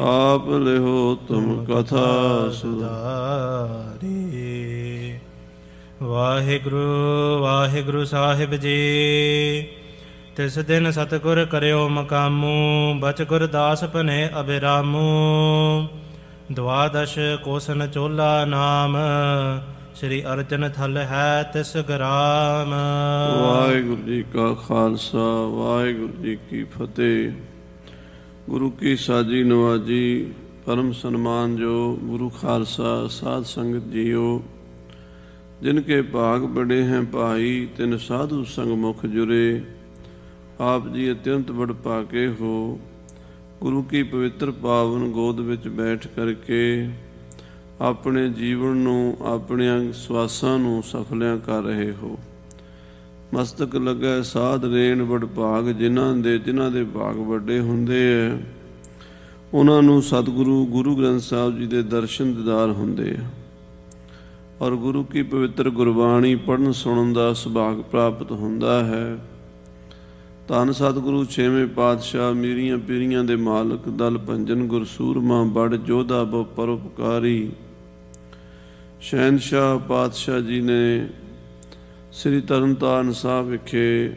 ਆਪ ਲਿਹੋ ਤੁਮ ਕਥਾ ਸੁਧਾਰੀ ਵਾਹਿਗੁਰੂ ਵਾਹਿਗੁਰੂ ਸਾਹਿਬ ਜੀ ਤਿਸ ਦਿਨ ਸਤਗੁਰ ਕਰਿਓ ਮਕਾਮੂ ਬਚ ਗੁਰ ਦਾਸ ਭਨੇ ਅਬਿਰਾਮੂ ਦਵਾਦਸ਼ ਕੋਸਨ ਚੋਲਾ ਨਾਮ ਸ੍ਰੀ ਅਰਜਨ ਥਲ ਹੈ ਤਿਸ ਗ੍ਰਾਮ ਵਾਹਿਗੁਰੂ ਜੀ ਕਾ ਖਾਲਸਾ ਵਾਹਿਗੁਰੂ ਜੀ ਕੀ ਫਤਿਹ ਗੁਰੂ ਕੀ ਸਾਜੀ ਨਵਾਜੀ ਪਰਮ ਸਨਮਾਨ ਜੋ ਗੁਰੂ ਖਾਲਸਾ ਸਾਧ ਸੰਗਤ ਜੀਓ ਜਿਨ ਕੇ ਭਾਗ ਬੜੇ ਹੈ ਭਾਈ ਤਿਨ ਸਾਧੂ ਸੰਗ ਮੁਖ ਜੁਰੇ ਆਪ ਜੀ ਅਤਿਅੰਤ ਬੜ ਪਾਕੇ ਹੋ ਗੁਰੂ ਕੀ ਪਵਿੱਤਰ ਪਾਵਨ ਗੋਦ ਵਿੱਚ ਬੈਠ ਕਰਕੇ ਆਪਣੇ ਜੀਵਨ ਨੂੰ ਆਪਣੇ ਅੰਗ ਸਵਾਸਾਂ ਨੂੰ ਸਫਲਿਆਂ ਕਰ ਰਹੇ ਹੋ ਮਸਤਕ ਲਗੈ ਸਾਧ ਰੇਣ ਵਡ ਭਾਗ ਜਿਨ੍ਹਾਂ ਦੇ ਜਿਨ੍ਹਾਂ ਦੇ ਭਾਗ ਵੱਡੇ ਹੁੰਦੇ ਐ ਉਹਨਾਂ ਨੂੰ ਸਤਿਗੁਰੂ ਗੁਰੂ ਗ੍ਰੰਥ ਸਾਹਿਬ ਜੀ ਦੇ ਦਰਸ਼ਨ ਦਿਦਾਰ ਹੁੰਦੇ ਆ ਔਰ ਗੁਰੂ ਕੀ ਪਵਿੱਤਰ ਗੁਰਬਾਣੀ ਪੜਨ ਸੁਣਨ ਦਾ ਸੁਭਾਗ ਪ੍ਰਾਪਤ ਹੁੰਦਾ ਹੈ ਤਾਂ ਸਤਿਗੁਰੂ ਛੇਵੇਂ ਪਾਤਸ਼ਾਹ ਮੀਰੀਆਂ ਪੀਰੀਆਂ ਦੇ ਮਾਲਕ ਦਲ ਭੰਜਨ ਗੁਰਸੂਰਮਾ ਬੜ ਜੋਧਾ ਬੋ ਪਰਉਪਕਾਰੀ ਸ਼ਹਿਨशाह ਪਾਤਸ਼ਾਹ ਜੀ ਨੇ ਸ੍ਰੀ ਤਰਨਤਾਰਨ ਸਾਹਿਬ ਵਿਖੇ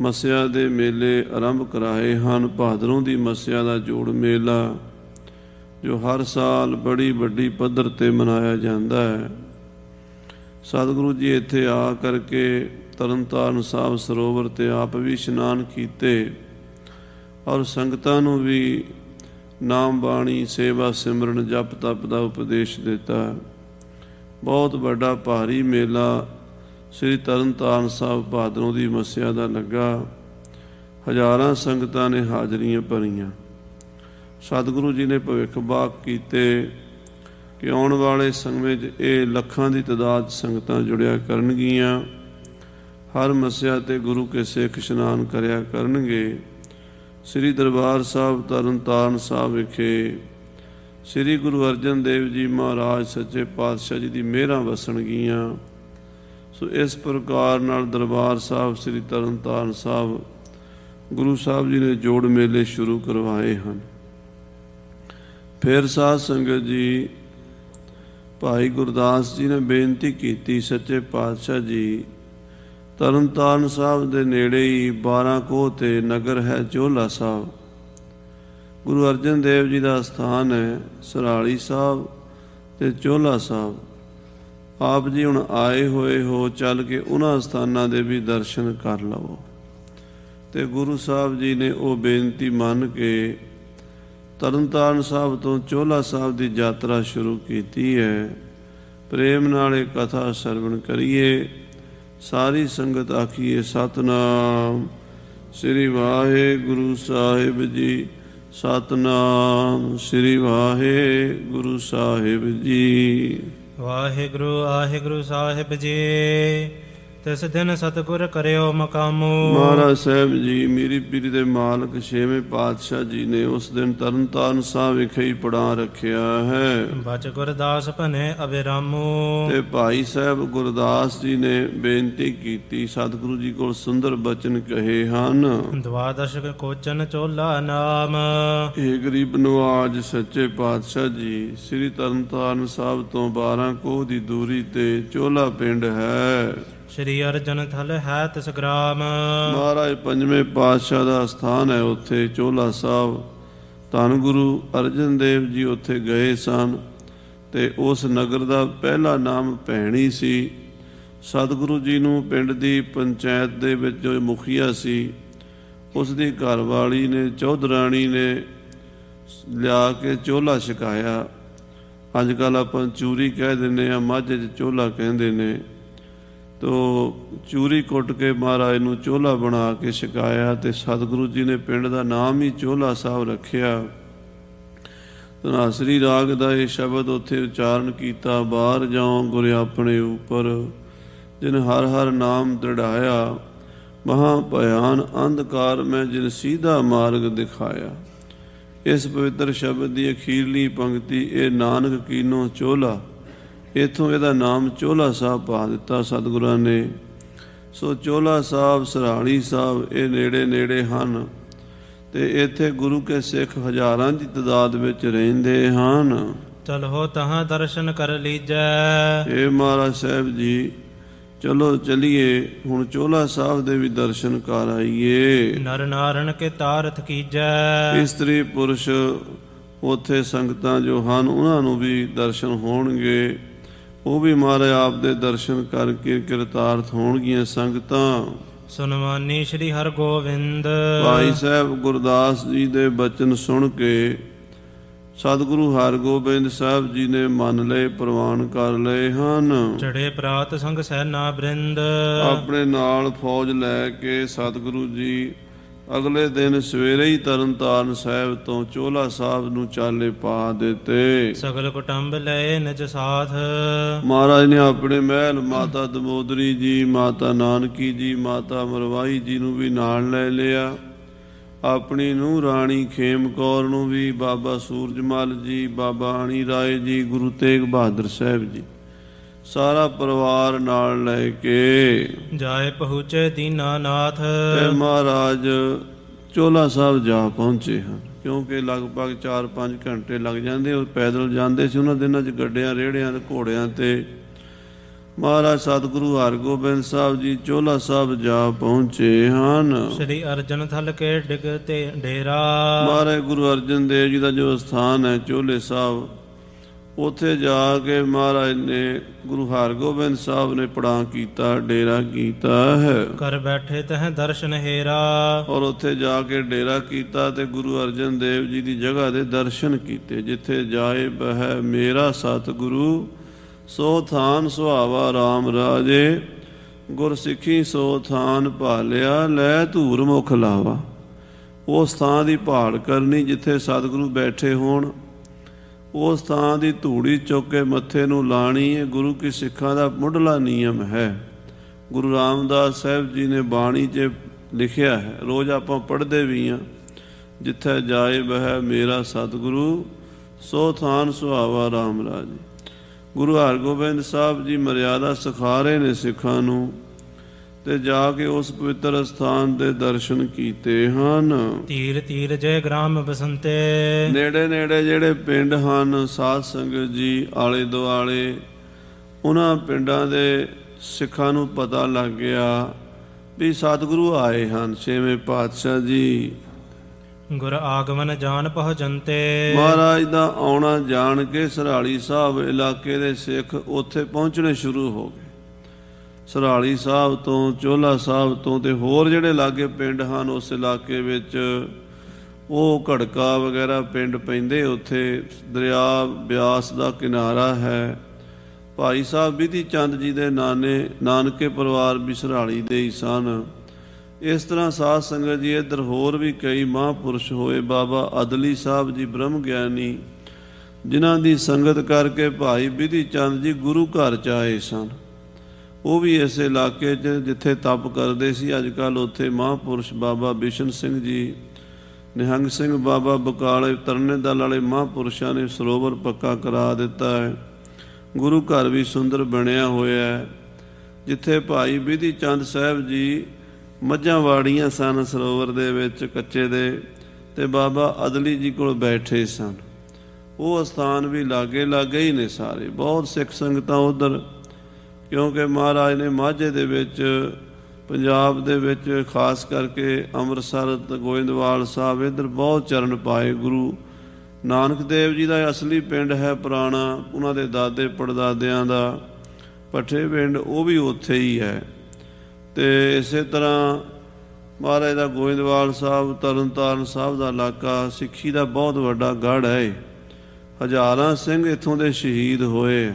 ਮਸਿਆ ਦੇ ਮੇਲੇ ਆਰੰਭ ਕਰਾਏ ਹਨ ਭਾਦਰੋਂ ਦੀ ਮਸਿਆ ਦਾ ਜੋੜ ਮੇਲਾ ਜੋ ਹਰ ਸਾਲ ਬੜੀ ਵੱਡੀ ਪੱਧਰ ਤੇ ਮਨਾਇਆ ਜਾਂਦਾ ਹੈ ਸਤਿਗੁਰੂ ਜੀ ਇੱਥੇ ਆ ਕਰਕੇ ਤਰਨਤਾਰਨ ਸਾਹਿਬ ਸਰੋਵਰ ਤੇ ਆਪ ਵੀ ਇਸ਼ਨਾਨ ਕੀਤੇ ਔਰ ਸੰਗਤਾਂ ਨੂੰ ਵੀ ਨਾਮ ਬਾਣੀ ਸੇਵਾ ਸਿਮਰਨ ਜਪ ਤਪ ਦਾ ਉਪਦੇਸ਼ ਦਿੱਤਾ ਬਹੁਤ ਵੱਡਾ ਭਾਰੀ ਮੇਲਾ ਸ੍ਰੀ ਤਰਨਤਾਰਨ ਸਾਹਿਬ ਬਾਦਰੋਂ ਦੀ ਮਸਿਆ ਦਾ ਲੱਗਾ ਹਜ਼ਾਰਾਂ ਸੰਗਤਾਂ ਨੇ ਹਾਜ਼ਰੀਆਂ ਭਰੀਆਂ ਸਤਿਗੁਰੂ ਜੀ ਨੇ ਭਵਿੱਖ ਬਾਕ ਕੀਤੇ ਕਿ ਆਉਣ ਵਾਲੇ ਸਮੇਂ 'ਚ ਇਹ ਲੱਖਾਂ ਦੀ ਤਦਾਦ ਸੰਗਤਾਂ ਜੁੜਿਆ ਕਰਨਗੀਆਂ ਹਰ ਮਸਿਆ ਤੇ ਗੁਰੂ ਕੇ ਸਿੱਖ ਇਸ਼ਨਾਨ ਕਰਿਆ ਕਰਨਗੇ ਸ੍ਰੀ ਦਰਬਾਰ ਸਾਹਿਬ ਤਰਨਤਾਰਨ ਸਾਹਿਬ ਵਿਖੇ ਸ੍ਰੀ ਗੁਰੂ ਅਰਜਨ ਦੇਵ ਜੀ ਮਹਾਰਾਜ ਸੱਚੇ ਪਾਤਸ਼ਾਹ ਜੀ ਦੀ ਮਿਹਰਾਂ ਵਸਣਗੀਆਂ ਸੋ ਇਸ ਪ੍ਰਕਾਰ ਨਾਲ ਦਰਬਾਰ ਸਾਹਿਬ ਸ੍ਰੀ ਤਰਨਤਾਰਨ ਸਾਹਿਬ ਗੁਰੂ ਸਾਹਿਬ ਜੀ ਨੇ ਜੋੜ ਮੇਲੇ ਸ਼ੁਰੂ ਕਰਵਾਏ ਹਨ ਫਿਰ ਸਾਧ ਸੰਗਤ ਜੀ ਭਾਈ ਗੁਰਦਾਸ ਜੀ ਨੇ ਬੇਨਤੀ ਕੀਤੀ ਸੱਚੇ ਪਾਤਸ਼ਾਹ ਜੀ ਤਰਨਤਾਰਨ ਸਾਹਿਬ ਦੇ ਨੇੜੇ ਹੀ 12 ਕੋਹ ਤੇ ਨਗਰ ਹੈ ਚੋਲਾ ਸਾਹਿਬ ਗੁਰੂ ਅਰਜਨ ਦੇਵ ਜੀ ਦਾ ਸਥਾਨ ਹੈ ਸਰਾਲੀ ਸਾਹਿਬ ਤੇ ਚੋਲਾ ਸਾਹਿਬ ਆਪ ਜੀ ਹੁਣ ਆਏ ਹੋਏ ਹੋ ਚੱਲ ਕੇ ਉਹਨਾਂ ਸਥਾਨਾਂ ਦੇ ਵੀ ਦਰਸ਼ਨ ਕਰ ਲਵੋ ਤੇ ਗੁਰੂ ਸਾਹਿਬ ਜੀ ਨੇ ਉਹ ਬੇਨਤੀ ਮੰਨ ਕੇ ਤਰਨਤਾਰਨ ਸਾਹਿਬ ਤੋਂ ਚੋਲਾ ਸਾਹਿਬ ਦੀ ਯਾਤਰਾ ਸ਼ੁਰੂ ਕੀਤੀ ਹੈ ਪ੍ਰੇਮ ਨਾਲ ਇਹ ਕਥਾ ਸਰਵਣ ਕਰੀਏ ਸਾਰੀ ਸੰਗਤ ਆਖੀਏ ਸਤਨਾਮ ਸ੍ਰੀ ਵਾਹਿਗੁਰੂ ਸਾਹਿਬ ਜੀ ਸਤਨਾਮ ਸ੍ਰੀ ਵਾਹਿਗੁਰੂ ਸਾਹਿਬ ਜੀ ਵਾਹਿਗੁਰੂ ਆਹਿਗੁਰੂ ਸਾਹਿਬ ਜੀ ਤਿਸ ਦਿਨ ਸਤਗੁਰ ਕਰਿਓ ਮਕਾਮੂ ਮਹਾਰਾਜ ਸਾਹਿਬ ਜੀ ਮੇਰੀ ਪੀਰੀ ਦੇ ਮਾਲਕ ਛੇਵੇਂ ਪਾਤਸ਼ਾਹ ਜੀ ਨੇ ਉਸ ਦਿਨ ਤਰਨਤਾਰਨ ਸਾਹਿਬ ਵਿਖੇ ਹੀ ਪੜਾ ਰੱਖਿਆ ਹੈ ਬਚ ਗੁਰਦਾਸ ਭਨੇ ਅਵਿਰਾਮੂ ਤੇ ਭਾਈ ਸਾਹਿਬ ਗੁਰਦਾਸ ਜੀ ਨੇ ਬੇਨਤੀ ਕੀਤੀ ਸਤਿਗੁਰੂ ਜੀ ਕੋਲ ਸੁੰਦਰ ਬਚਨ ਕਹੇ ਹਨ ਦਵਾਦਸ਼ਕ ਕੋਚਨ ਚੋਲਾ ਨਾਮ ਇਹ ਗਰੀਬ ਨਵਾਜ ਸੱਚੇ ਪਾਤਸ਼ਾਹ ਜੀ ਸ੍ਰੀ ਤਰਨਤਾਰਨ ਸਾਹਿਬ ਤੋਂ 12 ਕੋਹ ਦੀ ਦੂਰੀ ਤੇ ਚੋਲਾ ਪਿੰਡ ਹੈ ਸ੍ਰੀ ਅਰਜਨ ਥਲ ਹੈ ਤਿਸ ਗ੍ਰਾਮ ਮਹਾਰਾਜ ਪੰਜਵੇਂ ਪਾਤਸ਼ਾਹ ਦਾ ਸਥਾਨ ਹੈ ਉੱਥੇ ਚੋਲਾ ਸਾਹਿਬ ਧੰਨ ਗੁਰੂ ਅਰਜਨ ਦੇਵ ਜੀ ਉੱਥੇ ਗਏ ਸਨ ਤੇ ਉਸ ਨਗਰ ਦਾ ਪਹਿਲਾ ਨਾਮ ਭੈਣੀ ਸੀ ਸਤਿਗੁਰੂ ਜੀ ਨੂੰ ਪਿੰਡ ਦੀ ਪੰਚਾਇਤ ਦੇ ਵਿੱਚ ਜੋ ਮੁਖੀਆ ਸੀ ਉਸ ਦੀ ਘਰਵਾਲੀ ਨੇ ਚੌਧਰਾਣੀ ਨੇ ਲਿਆ ਕੇ ਚੋਲਾ ਸ਼ਿਕਾਇਆ ਅੱਜ ਕੱਲ ਆਪਾਂ ਚੂਰੀ ਕਹਿ ਦਿੰਨੇ ਆ ਮੱਝ 'ਚ ਚੋਲਾ ਕਹਿੰਦੇ ਨੇ ਤੋ ਚੂਰੀ ਕੁੱਟ ਕੇ ਮਹਾਰਾਜ ਨੂੰ ਚੋਲਾ ਬਣਾ ਕੇ ਸ਼ਿਕਾਇਆ ਤੇ ਸਤਿਗੁਰੂ ਜੀ ਨੇ ਪਿੰਡ ਦਾ ਨਾਮ ਹੀ ਚੋਲਾ ਸਾਹਿਬ ਰੱਖਿਆ ਤਨਾਸਰੀ ਰਾਗ ਦਾ ਇਹ ਸ਼ਬਦ ਉੱਥੇ ਉਚਾਰਨ ਕੀਤਾ ਬਾਹਰ ਜਾਉ ਗੁਰ ਆਪਣੇ ਉੱਪਰ ਜਿਨ ਹਰ ਹਰ ਨਾਮ ਦੜਾਇਆ ਮਹਾ ਭਿਆਨ ਅੰਧਕਾਰ ਮੈਂ ਜਿਨ ਸਿੱਧਾ ਮਾਰਗ ਦਿਖਾਇਆ ਇਸ ਪਵਿੱਤਰ ਸ਼ਬਦ ਦੀ ਅਖੀਰਲੀ ਪੰਕਤੀ ਇਹ ਨਾਨਕ ਕੀਨੋ ਚੋਲਾ ਇਥੋਂ ਇਹਦਾ ਨਾਮ ਚੋਲਾ ਸਾਹਿਬ ਪਾ ਦਿੱਤਾ ਸਤਿਗੁਰਾਂ ਨੇ ਸੋ ਚੋਲਾ ਸਾਹਿਬ ਸਰਾਣੀ ਸਾਹਿਬ ਇਹ ਨੇੜੇ ਨੇੜੇ ਹਨ ਤੇ ਇੱਥੇ ਗੁਰੂ ਕੇ ਸਿੱਖ ਹਜ਼ਾਰਾਂ ਦੀ ਤਦਾਦ ਵਿੱਚ ਰਹਿੰਦੇ ਹਨ ਚਲੋ ਤਹਾਂ ਦਰਸ਼ਨ ਕਰ ਲੀਜੈ ਏ ਮਹਾਰਾਜ ਸਾਹਿਬ ਜੀ ਚਲੋ ਚਲਿਏ ਹੁਣ ਚੋਲਾ ਸਾਹਿਬ ਦੇ ਵੀ ਦਰਸ਼ਨ ਕਰ ਆਈਏ ਨਰ ਨਾਰਨ ਕੇ ਤਾਰਥ ਕੀਜੈ ਇਸਤਰੀ ਪੁਰਸ਼ ਉਥੇ ਸੰਗਤਾਂ ਜੋ ਹਨ ਉਹਨਾਂ ਨੂੰ ਵੀ ਦਰਸ਼ਨ ਹੋਣਗੇ ਉਹ ਵੀ ਮਹਾਰਾਜ ਆਪ ਦੇ ਦਰਸ਼ਨ ਕਰਕੇ ਕਿਰਤਾਰਥ ਹੋਣਗੀਆਂ ਸੰਗਤਾਂ ਸੁਨਮਾਨੀ ਸ੍ਰੀ ਹਰਗੋਬਿੰਦ ਭਾਈ ਸਾਹਿਬ ਗੁਰਦਾਸ ਜੀ ਦੇ ਬਚਨ ਸੁਣ ਕੇ ਸਤਿਗੁਰੂ ਹਰਗੋਬਿੰਦ ਸਾਹਿਬ ਜੀ ਨੇ ਮੰਨ ਲਏ ਪ੍ਰਵਾਨ ਕਰ ਲਏ ਹਨ ਚੜੇ ਪ੍ਰਾਤ ਸੰਗ ਸੈਨਾ ਬ੍ਰਿੰਦ ਆਪਣੇ ਨਾਲ ਫੌਜ ਲੈ ਕੇ ਸਤਿਗੁਰੂ ਜੀ ਅਗਲੇ ਦਿਨ ਸਵੇਰੇ ਹੀ ਤਰਨਤਾਰਨ ਸਾਹਿਬ ਤੋਂ ਚੋਲਾ ਸਾਹਿਬ ਨੂੰ ਚਾਲੇ ਪਾ ਦਿੱਤੇ ਸਗਲ ਕੁਟੰਬ ਲਏ ਨਜ ਸਾਥ ਮਹਾਰਾਜ ਨੇ ਆਪਣੇ ਮਹਿਲ ਮਾਤਾ ਦਮੋਦਰੀ ਜੀ ਮਾਤਾ ਨਾਨਕੀ ਜੀ ਮਾਤਾ ਮਰਵਾਈ ਜੀ ਨੂੰ ਵੀ ਨਾਲ ਲੈ ਲਿਆ ਆਪਣੀ ਨੂੰ ਰਾਣੀ ਖੇਮ ਕੌਰ ਨੂੰ ਵੀ ਬਾਬਾ ਸੂਰਜਮਲ ਜੀ ਬਾਬਾ ਆਣੀ ਰਾਏ ਜੀ ਗੁਰੂ ਤੇਗ ਬਹਾਦਰ ਸਾਹਿਬ ਜੀ ਸਾਰਾ ਪਰਿਵਾਰ ਨਾਲ ਲੈ ਕੇ ਜਾਏ ਪਹੁੰਚੇ ਦੀਨਾਨਾਥ ਤੇ ਮਹਾਰਾਜ ਚੋਲਾ ਸਾਹਿਬ ਜਾ ਪਹੁੰਚੇ ਹਨ ਕਿਉਂਕਿ ਲਗਭਗ 4-5 ਘੰਟੇ ਲੱਗ ਜਾਂਦੇ ਉਹ ਪੈਦਲ ਜਾਂਦੇ ਸੀ ਉਹਨਾਂ ਦਿਨਾਂ 'ਚ ਗੱਡਿਆਂ ਰੇੜਿਆਂ ਤੇ ਘੋੜਿਆਂ ਤੇ ਮਹਾਰਾਜ ਸਤਿਗੁਰੂ ਹਰਗੋਬਿੰਦ ਸਾਹਿਬ ਜੀ ਚੋਲਾ ਸਾਹਿਬ ਜਾ ਪਹੁੰਚੇ ਹਨ ਸ੍ਰੀ ਅਰਜਨ ਥਲ ਕੇ ਡਿਗ ਤੇ ਡੇਰਾ ਮਹਾਰਾਜ ਗੁਰੂ ਅਰਜਨ ਦੇਵ ਜੀ ਦਾ ਜੋ ਸਥਾਨ ਹੈ ਚੋਲੇ ਸਾਹਿਬ ਉੱਥੇ ਜਾ ਕੇ ਮਹਾਰਾਜ ਨੇ ਗੁਰੂ ਹਰਗੋਬਿੰਦ ਸਾਹਿਬ ਨੇ ਪੜਾਂ ਕੀਤਾ ਡੇਰਾ ਕੀਤਾ ਹੈ ਕਰ ਬੈਠੇ ਤਹ ਦਰਸ਼ਨ ਹੀਰਾ ਔਰ ਉੱਥੇ ਜਾ ਕੇ ਡੇਰਾ ਕੀਤਾ ਤੇ ਗੁਰੂ ਅਰਜਨ ਦੇਵ ਜੀ ਦੀ ਜਗ੍ਹਾ ਦੇ ਦਰਸ਼ਨ ਕੀਤੇ ਜਿੱਥੇ ਜਾਏ ਬਹਿ ਮੇਰਾ ਸਤਿਗੁਰੂ ਸੋ ਥਾਨ ਸੁਹਾਵਾ RAM ਰਾਜੇ ਗੁਰ ਸਿੱਖੀ ਸੋ ਥਾਨ ਭਾਲਿਆ ਲੈ ਧੂਰ ਮੁਖ ਲਾਵਾ ਉਸ ਥਾਂ ਦੀ ਭਾਲ ਕਰਨੀ ਜਿੱਥੇ ਸਤਿਗੁਰੂ ਬੈਠੇ ਹੋਣ ਉਸ ਥਾਂ ਦੀ ਧੂੜੀ ਚੁੱਕ ਕੇ ਮੱਥੇ ਨੂੰ ਲਾਣੀ ਇਹ ਗੁਰੂ ਕੀ ਸਿੱਖਾਂ ਦਾ ਮੁੱਢਲਾ ਨਿਯਮ ਹੈ ਗੁਰੂ ਰਾਮਦਾਸ ਸਾਹਿਬ ਜੀ ਨੇ ਬਾਣੀ 'ਚ ਲਿਖਿਆ ਹੈ ਰੋਜ਼ ਆਪਾਂ ਪੜ੍ਹਦੇ ਵੀ ਆ ਜਿੱਥੇ ਜਾਏ ਬਹਿ ਮੇਰਾ ਸਤਿਗੁਰੂ ਸੋ ਥਾਨ ਸੁਹਾਵਾ ਰਾਮ ਰਾਜ ਗੁਰੂ ਹਰਗੋਬਿੰਦ ਸਾਹਿਬ ਜੀ ਮਰਿਆਦਾ ਸਿਖਾ ਰਹੇ ਨੇ ਸਿੱਖਾਂ ਨੂੰ ਤੇ ਜਾ ਕੇ ਉਸ ਪਵਿੱਤਰ ਸਥਾਨ ਦੇ ਦਰਸ਼ਨ ਕੀਤੇ ਹਨ ਤੀਰ ਤੀਰ ਜੈ ਗ੍ਰਾਮ ਬਸੰਤੇ ਨੇੜੇ ਨੇੜੇ ਜਿਹੜੇ ਪਿੰਡ ਹਨ ਸਾਧ ਸੰਗਤ ਜੀ ਆਲੇ ਦੁਆਲੇ ਉਹਨਾਂ ਪਿੰਡਾਂ ਦੇ ਸਿੱਖਾਂ ਨੂੰ ਪਤਾ ਲੱਗ ਗਿਆ ਵੀ ਸਤਿਗੁਰੂ ਆਏ ਹਨ ਛੇਵੇਂ ਪਾਤਸ਼ਾਹ ਜੀ ਗੁਰ ਆਗਮਨ ਜਾਣ ਪਹੁੰਚੰਤੇ ਮਹਾਰਾਜ ਦਾ ਆਉਣਾ ਜਾਣ ਕੇ ਸਰਾਲੀ ਸਾਹਿਬ ਇਲਾਕੇ ਦੇ ਸਿੱਖ ਉੱਥੇ ਪਹੁੰਚਣੇ ਸ਼ੁਰੂ ਹੋ ਗਏ ਸਰਾਲੀ ਸਾਹਿਬ ਤੋਂ ਚੋਲਾ ਸਾਹਿਬ ਤੋਂ ਤੇ ਹੋਰ ਜਿਹੜੇ ਲਾਗੇ ਪਿੰਡ ਹਨ ਉਸ ਇਲਾਕੇ ਵਿੱਚ ਉਹ ਘੜਕਾ ਵਗੈਰਾ ਪਿੰਡ ਪੈਂਦੇ ਉੱਥੇ ਦਰਿਆ ਬਿਆਸ ਦਾ ਕਿਨਾਰਾ ਹੈ ਭਾਈ ਸਾਹਿਬ ਵਿਧੀ ਚੰਦ ਜੀ ਦੇ ਨਾਨੇ ਨਾਨਕੇ ਪਰਿਵਾਰ ਬਿਸਰਾਲੀ ਦੇ ਹੀ ਸਨ ਇਸ ਤਰ੍ਹਾਂ ਸਾਧ ਸੰਗਤ ਜੀ ਇਧਰ ਹੋਰ ਵੀ ਕਈ ਮਹਾਪੁਰਸ਼ ਹੋਏ ਬਾਬਾ ਅਦਲੀ ਸਾਹਿਬ ਜੀ ਬ੍ਰਹਮ ਗਿਆਨੀ ਜਿਨ੍ਹਾਂ ਦੀ ਸੰਗਤ ਕਰਕੇ ਭਾਈ ਵਿਧੀ ਚੰਦ ਜੀ ਗੁਰੂ ਘਰ ਚ ਆਏ ਸਨ ਉਹ ਵੀ ਇਸ ਇਲਾਕੇ 'ਚ ਜਿੱਥੇ ਤਪ ਕਰਦੇ ਸੀ ਅੱਜ ਕੱਲ ਉੱਥੇ ਮਹਾਪੁਰਸ਼ ਬਾਬਾ ਬਿਸ਼ਨ ਸਿੰਘ ਜੀ ਨਿਹੰਗ ਸਿੰਘ ਬਾਬਾ ਬਕਾਲੇ ਤਰਨੇ ਦਲ ਵਾਲੇ ਮਹਾਪੁਰਸ਼ਾਂ ਨੇ ਸਰੋਵਰ ਪੱਕਾ ਕਰਾ ਦਿੱਤਾ ਹੈ ਗੁਰੂ ਘਰ ਵੀ ਸੁੰਦਰ ਬਣਿਆ ਹੋਇਆ ਹੈ ਜਿੱਥੇ ਭਾਈ ਬਿਧੀ ਚੰਦ ਸਾਹਿਬ ਜੀ ਮੱਝਾਂ ਵਾੜੀਆਂ ਸਨ ਸਰੋਵਰ ਦੇ ਵਿੱਚ ਕੱਚੇ ਦੇ ਤੇ ਬਾਬਾ ਅਦਲੀ ਜੀ ਕੋਲ ਬੈਠੇ ਸਨ ਉਹ ਸਥਾਨ ਵੀ ਲਾਗੇ ਲਾਗੇ ਹੀ ਨੇ ਸਾਰੇ ਬਹੁਤ ਸਿੱਖ ਸੰਗਤਾਂ ਉਧਰ ਕਿਉਂਕਿ ਮਹਾਰਾਜ ਨੇ ਮਾਝੇ ਦੇ ਵਿੱਚ ਪੰਜਾਬ ਦੇ ਵਿੱਚ ਖਾਸ ਕਰਕੇ ਅੰਮ੍ਰਿਤਸਰ ਤੇ ਗੋਇੰਦਵਾਲ ਸਾਹਿਬ ਇਧਰ ਬਹੁਤ ਚਰਨ ਪਾਏ ਗੁਰੂ ਨਾਨਕ ਦੇਵ ਜੀ ਦਾ ਅਸਲੀ ਪਿੰਡ ਹੈ ਪੁਰਾਣਾ ਉਹਨਾਂ ਦੇ ਦਾਦੇ ਪੜਦਾਦਿਆਂ ਦਾ ਪੱਠੇ ਪਿੰਡ ਉਹ ਵੀ ਉੱਥੇ ਹੀ ਹੈ ਤੇ ਇਸੇ ਤਰ੍ਹਾਂ ਮਹਾਰਾਜ ਦਾ ਗੋਇੰਦਵਾਲ ਸਾਹਿਬ ਤਰਨਤਾਰਨ ਸਾਹਿਬ ਦਾ ਇਲਾਕਾ ਸਿੱਖੀ ਦਾ ਬਹੁਤ ਵੱਡਾ ਗੜ ਹੈ ਹਜ਼ਾਰਾਂ ਸਿੰਘ ਇੱਥੋਂ ਦੇ ਸ਼ਹੀਦ ਹੋਏ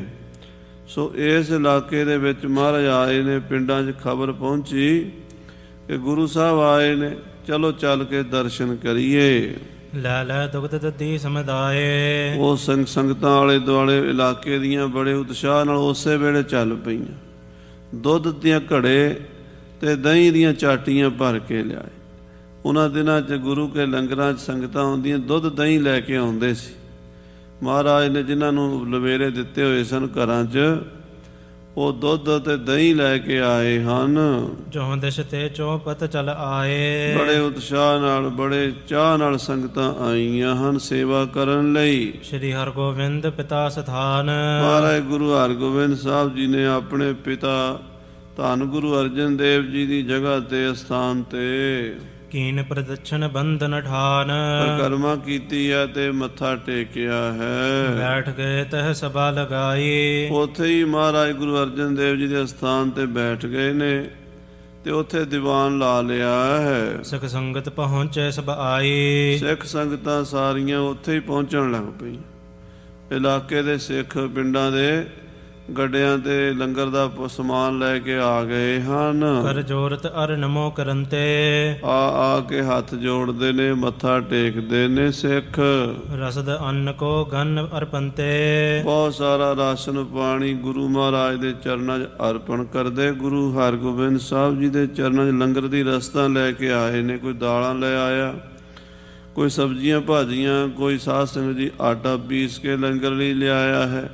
ਸੋ ਇਸ ਇਲਾਕੇ ਦੇ ਵਿੱਚ ਮਹਾਰਾਜ ਆਏ ਨੇ ਪਿੰਡਾਂ 'ਚ ਖਬਰ ਪਹੁੰਚੀ ਕਿ ਗੁਰੂ ਸਾਹਿਬ ਆਏ ਨੇ ਚਲੋ ਚੱਲ ਕੇ ਦਰਸ਼ਨ ਕਰੀਏ ਲੈ ਲੈ ਦੁਗਤ ਦਦੀ ਸਮਦਾਏ ਉਹ ਸੰਗ ਸੰਗਤਾਂ ਵਾਲੇ ਦੁਆਲੇ ਇਲਾਕੇ ਦੀਆਂ ਬੜੇ ਉਤਸ਼ਾਹ ਨਾਲ ਉਸੇ ਵੇਲੇ ਚੱਲ ਪਈਆਂ ਦੁੱਧ ਦੀਆਂ ਘੜੇ ਤੇ ਦਹੀਂ ਦੀਆਂ ਚਾਟੀਆਂ ਭਰ ਕੇ ਲਿਆਏ ਉਹਨਾਂ ਦਿਨਾਂ 'ਚ ਗੁਰੂ ਕੇ ਲੰਗਰਾਂ 'ਚ ਸੰਗਤਾਂ ਆਉਂਦੀਆਂ ਦੁੱਧ ਦਹੀਂ ਲੈ ਕੇ ਆਉਂਦੇ ਸੀ ਮਹਾਰਾਜ ਨੇ ਜਿਨ੍ਹਾਂ ਨੂੰ ਲਵੇਰੇ ਦਿੱਤੇ ਹੋਏ ਸਨ ਘਰਾਂ 'ਚ ਉਹ ਦੁੱਧ ਤੇ ਦਹੀਂ ਲੈ ਕੇ ਆਏ ਹਨ ਜੋਂ ਦਿਸ਼ ਤੇ ਚੌਪਤ ਚਲ ਆਏ ਬੜੇ ਉਤਸ਼ਾਹ ਨਾਲ ਬੜੇ ਚਾਹ ਨਾਲ ਸੰਗਤਾਂ ਆਈਆਂ ਹਨ ਸੇਵਾ ਕਰਨ ਲਈ ਸ੍ਰੀ ਹਰਗੋਬਿੰਦ ਪਿਤਾ ਸਥਾਨ ਮਹਾਰਾਜ ਗੁਰੂ ਹਰਗੋਬਿੰਦ ਸਾਹਿਬ ਜੀ ਨੇ ਆਪਣੇ ਪਿਤਾ ਧੰਨ ਗੁਰੂ ਅਰਜਨ ਦੇਵ ਜੀ ਦੀ ਜਗ੍ਹਾ ਤੇ ਸਥਾਨ ਤੇ ਕੀਨ ਪ੍ਰਦਛਨ ਬੰਧਨ ਠਾਨ ਕਰਮਾ ਕੀਤੀ ਆ ਤੇ ਮੱਥਾ ਟੇਕਿਆ ਹੈ ਬੈਠ ਗਏ ਤਹ ਸਭਾ ਲਗਾਈ ਉਥੇ ਹੀ ਮਹਾਰਾਜ ਗੁਰੂ ਅਰਜਨ ਦੇਵ ਜੀ ਦੇ ਸਥਾਨ ਤੇ ਬੈਠ ਗਏ ਨੇ ਤੇ ਉਥੇ ਦੀਵਾਨ ਲਾ ਲਿਆ ਹੈ ਸਿੱਖ ਸੰਗਤ ਪਹੁੰਚੇ ਸਭ ਆਏ ਸਿੱਖ ਸੰਗਤਾਂ ਸਾਰੀਆਂ ਉਥੇ ਹੀ ਪਹੁੰਚਣ ਲੱਗ ਪਈ ਇਲਾਕੇ ਦੇ ਸਿੱਖ ਪਿੰਡਾਂ ਦੇ ਗੱਡਿਆਂ ਤੇ ਲੰਗਰ ਦਾ ਸਮਾਨ ਲੈ ਕੇ ਆ ਗਏ ਹਨ ਕਰ ਜੋਰਤ ਅਰ ਨਮੋ ਕਰੰਤੇ ਆ ਆ ਕੇ ਹੱਥ ਜੋੜਦੇ ਨੇ ਮੱਥਾ ਟੇਕਦੇ ਨੇ ਸਿੱਖ ਰਸਦ ਅੰਨ ਕੋ ਗੰਨ ਅਰਪੰਤੇ ਬਹੁਤ ਸਾਰਾ ਰਾਸ਼ਨ ਪਾਣੀ ਗੁਰੂ ਮਹਾਰਾਜ ਦੇ ਚਰਨਾਂ 'ਚ ਅਰਪਣ ਕਰਦੇ ਗੁਰੂ ਹਰਗੋਬਿੰਦ ਸਾਹਿਬ ਜੀ ਦੇ ਚਰਨਾਂ 'ਚ ਲੰਗਰ ਦੀ ਰਸਤਾ ਲੈ ਕੇ ਆਏ ਨੇ ਕੋਈ ਦਾਲਾਂ ਲੈ ਆਇਆ ਕੋਈ ਸਬਜ਼ੀਆਂ ਭਾਜੀਆਂ ਕੋਈ ਸਾਧ ਸੰਗਤ ਜੀ ਆਟਾ ਪੀਸ ਕੇ ਲੰਗਰ ਲਈ ਲਿਆਇਆ ਹੈ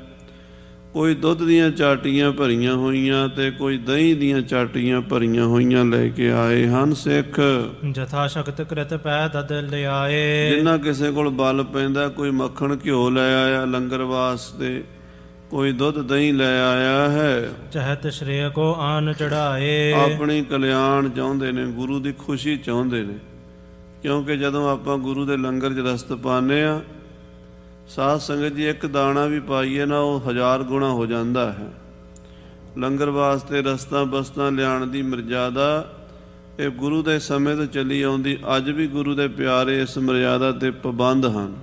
ਕੋਈ ਦੁੱਧ ਦੀਆਂ ਚਾਟੀਆਂ ਭਰੀਆਂ ਹੋਈਆਂ ਤੇ ਕੋਈ ਦਹੀਂ ਦੀਆਂ ਚਾਟੀਆਂ ਭਰੀਆਂ ਹੋਈਆਂ ਲੈ ਕੇ ਆਏ ਹਨ ਸਿੱਖ ਜਥਾ ਸ਼ਕਤ ਕਰਤ ਪੈ ਦਦ ਲਿਆਏ ਜਿੰਨਾ ਕਿਸੇ ਕੋਲ ਬਲ ਪੈਂਦਾ ਕੋਈ ਮੱਖਣ ਘਿਓ ਲੈ ਆਇਆ ਲੰਗਰ ਵਾਸਤੇ ਕੋਈ ਦੁੱਧ ਦਹੀਂ ਲੈ ਆਇਆ ਹੈ ਚਹਤ ਸ਼੍ਰੇਯ ਕੋ ਆਨ ਚੜਾਏ ਆਪਣੀ ਕਲਿਆਣ ਚਾਹੁੰਦੇ ਨੇ ਗੁਰੂ ਦੀ ਖੁਸ਼ੀ ਚਾਹੁੰਦੇ ਨੇ ਕਿਉਂਕਿ ਜਦੋਂ ਆਪਾਂ ਗੁਰੂ ਦੇ ਲੰਗਰ 'ਚ ਰਸਤ ਪਾਣੇ ਆ ਸਾਧ ਸੰਗਤ ਜੀ ਇੱਕ ਦਾਣਾ ਵੀ ਪਾਈਏ ਨਾ ਉਹ ਹਜ਼ਾਰ ਗੁਣਾ ਹੋ ਜਾਂਦਾ ਹੈ ਲੰਗਰ ਵਾਸਤੇ ਰਸਤਾ ਬਸਤਾ ਲਿਆਣ ਦੀ ਮਰਜ਼ਾਦਾ ਇਹ ਗੁਰੂ ਦੇ ਸਮੇਂ ਤੋਂ ਚੱਲੀ ਆਉਂਦੀ ਅੱਜ ਵੀ ਗੁਰੂ ਦੇ ਪਿਆਰੇ ਇਸ ਮਰਜ਼ਾਦਾ ਤੇ ਪਾਬੰਦ ਹਨ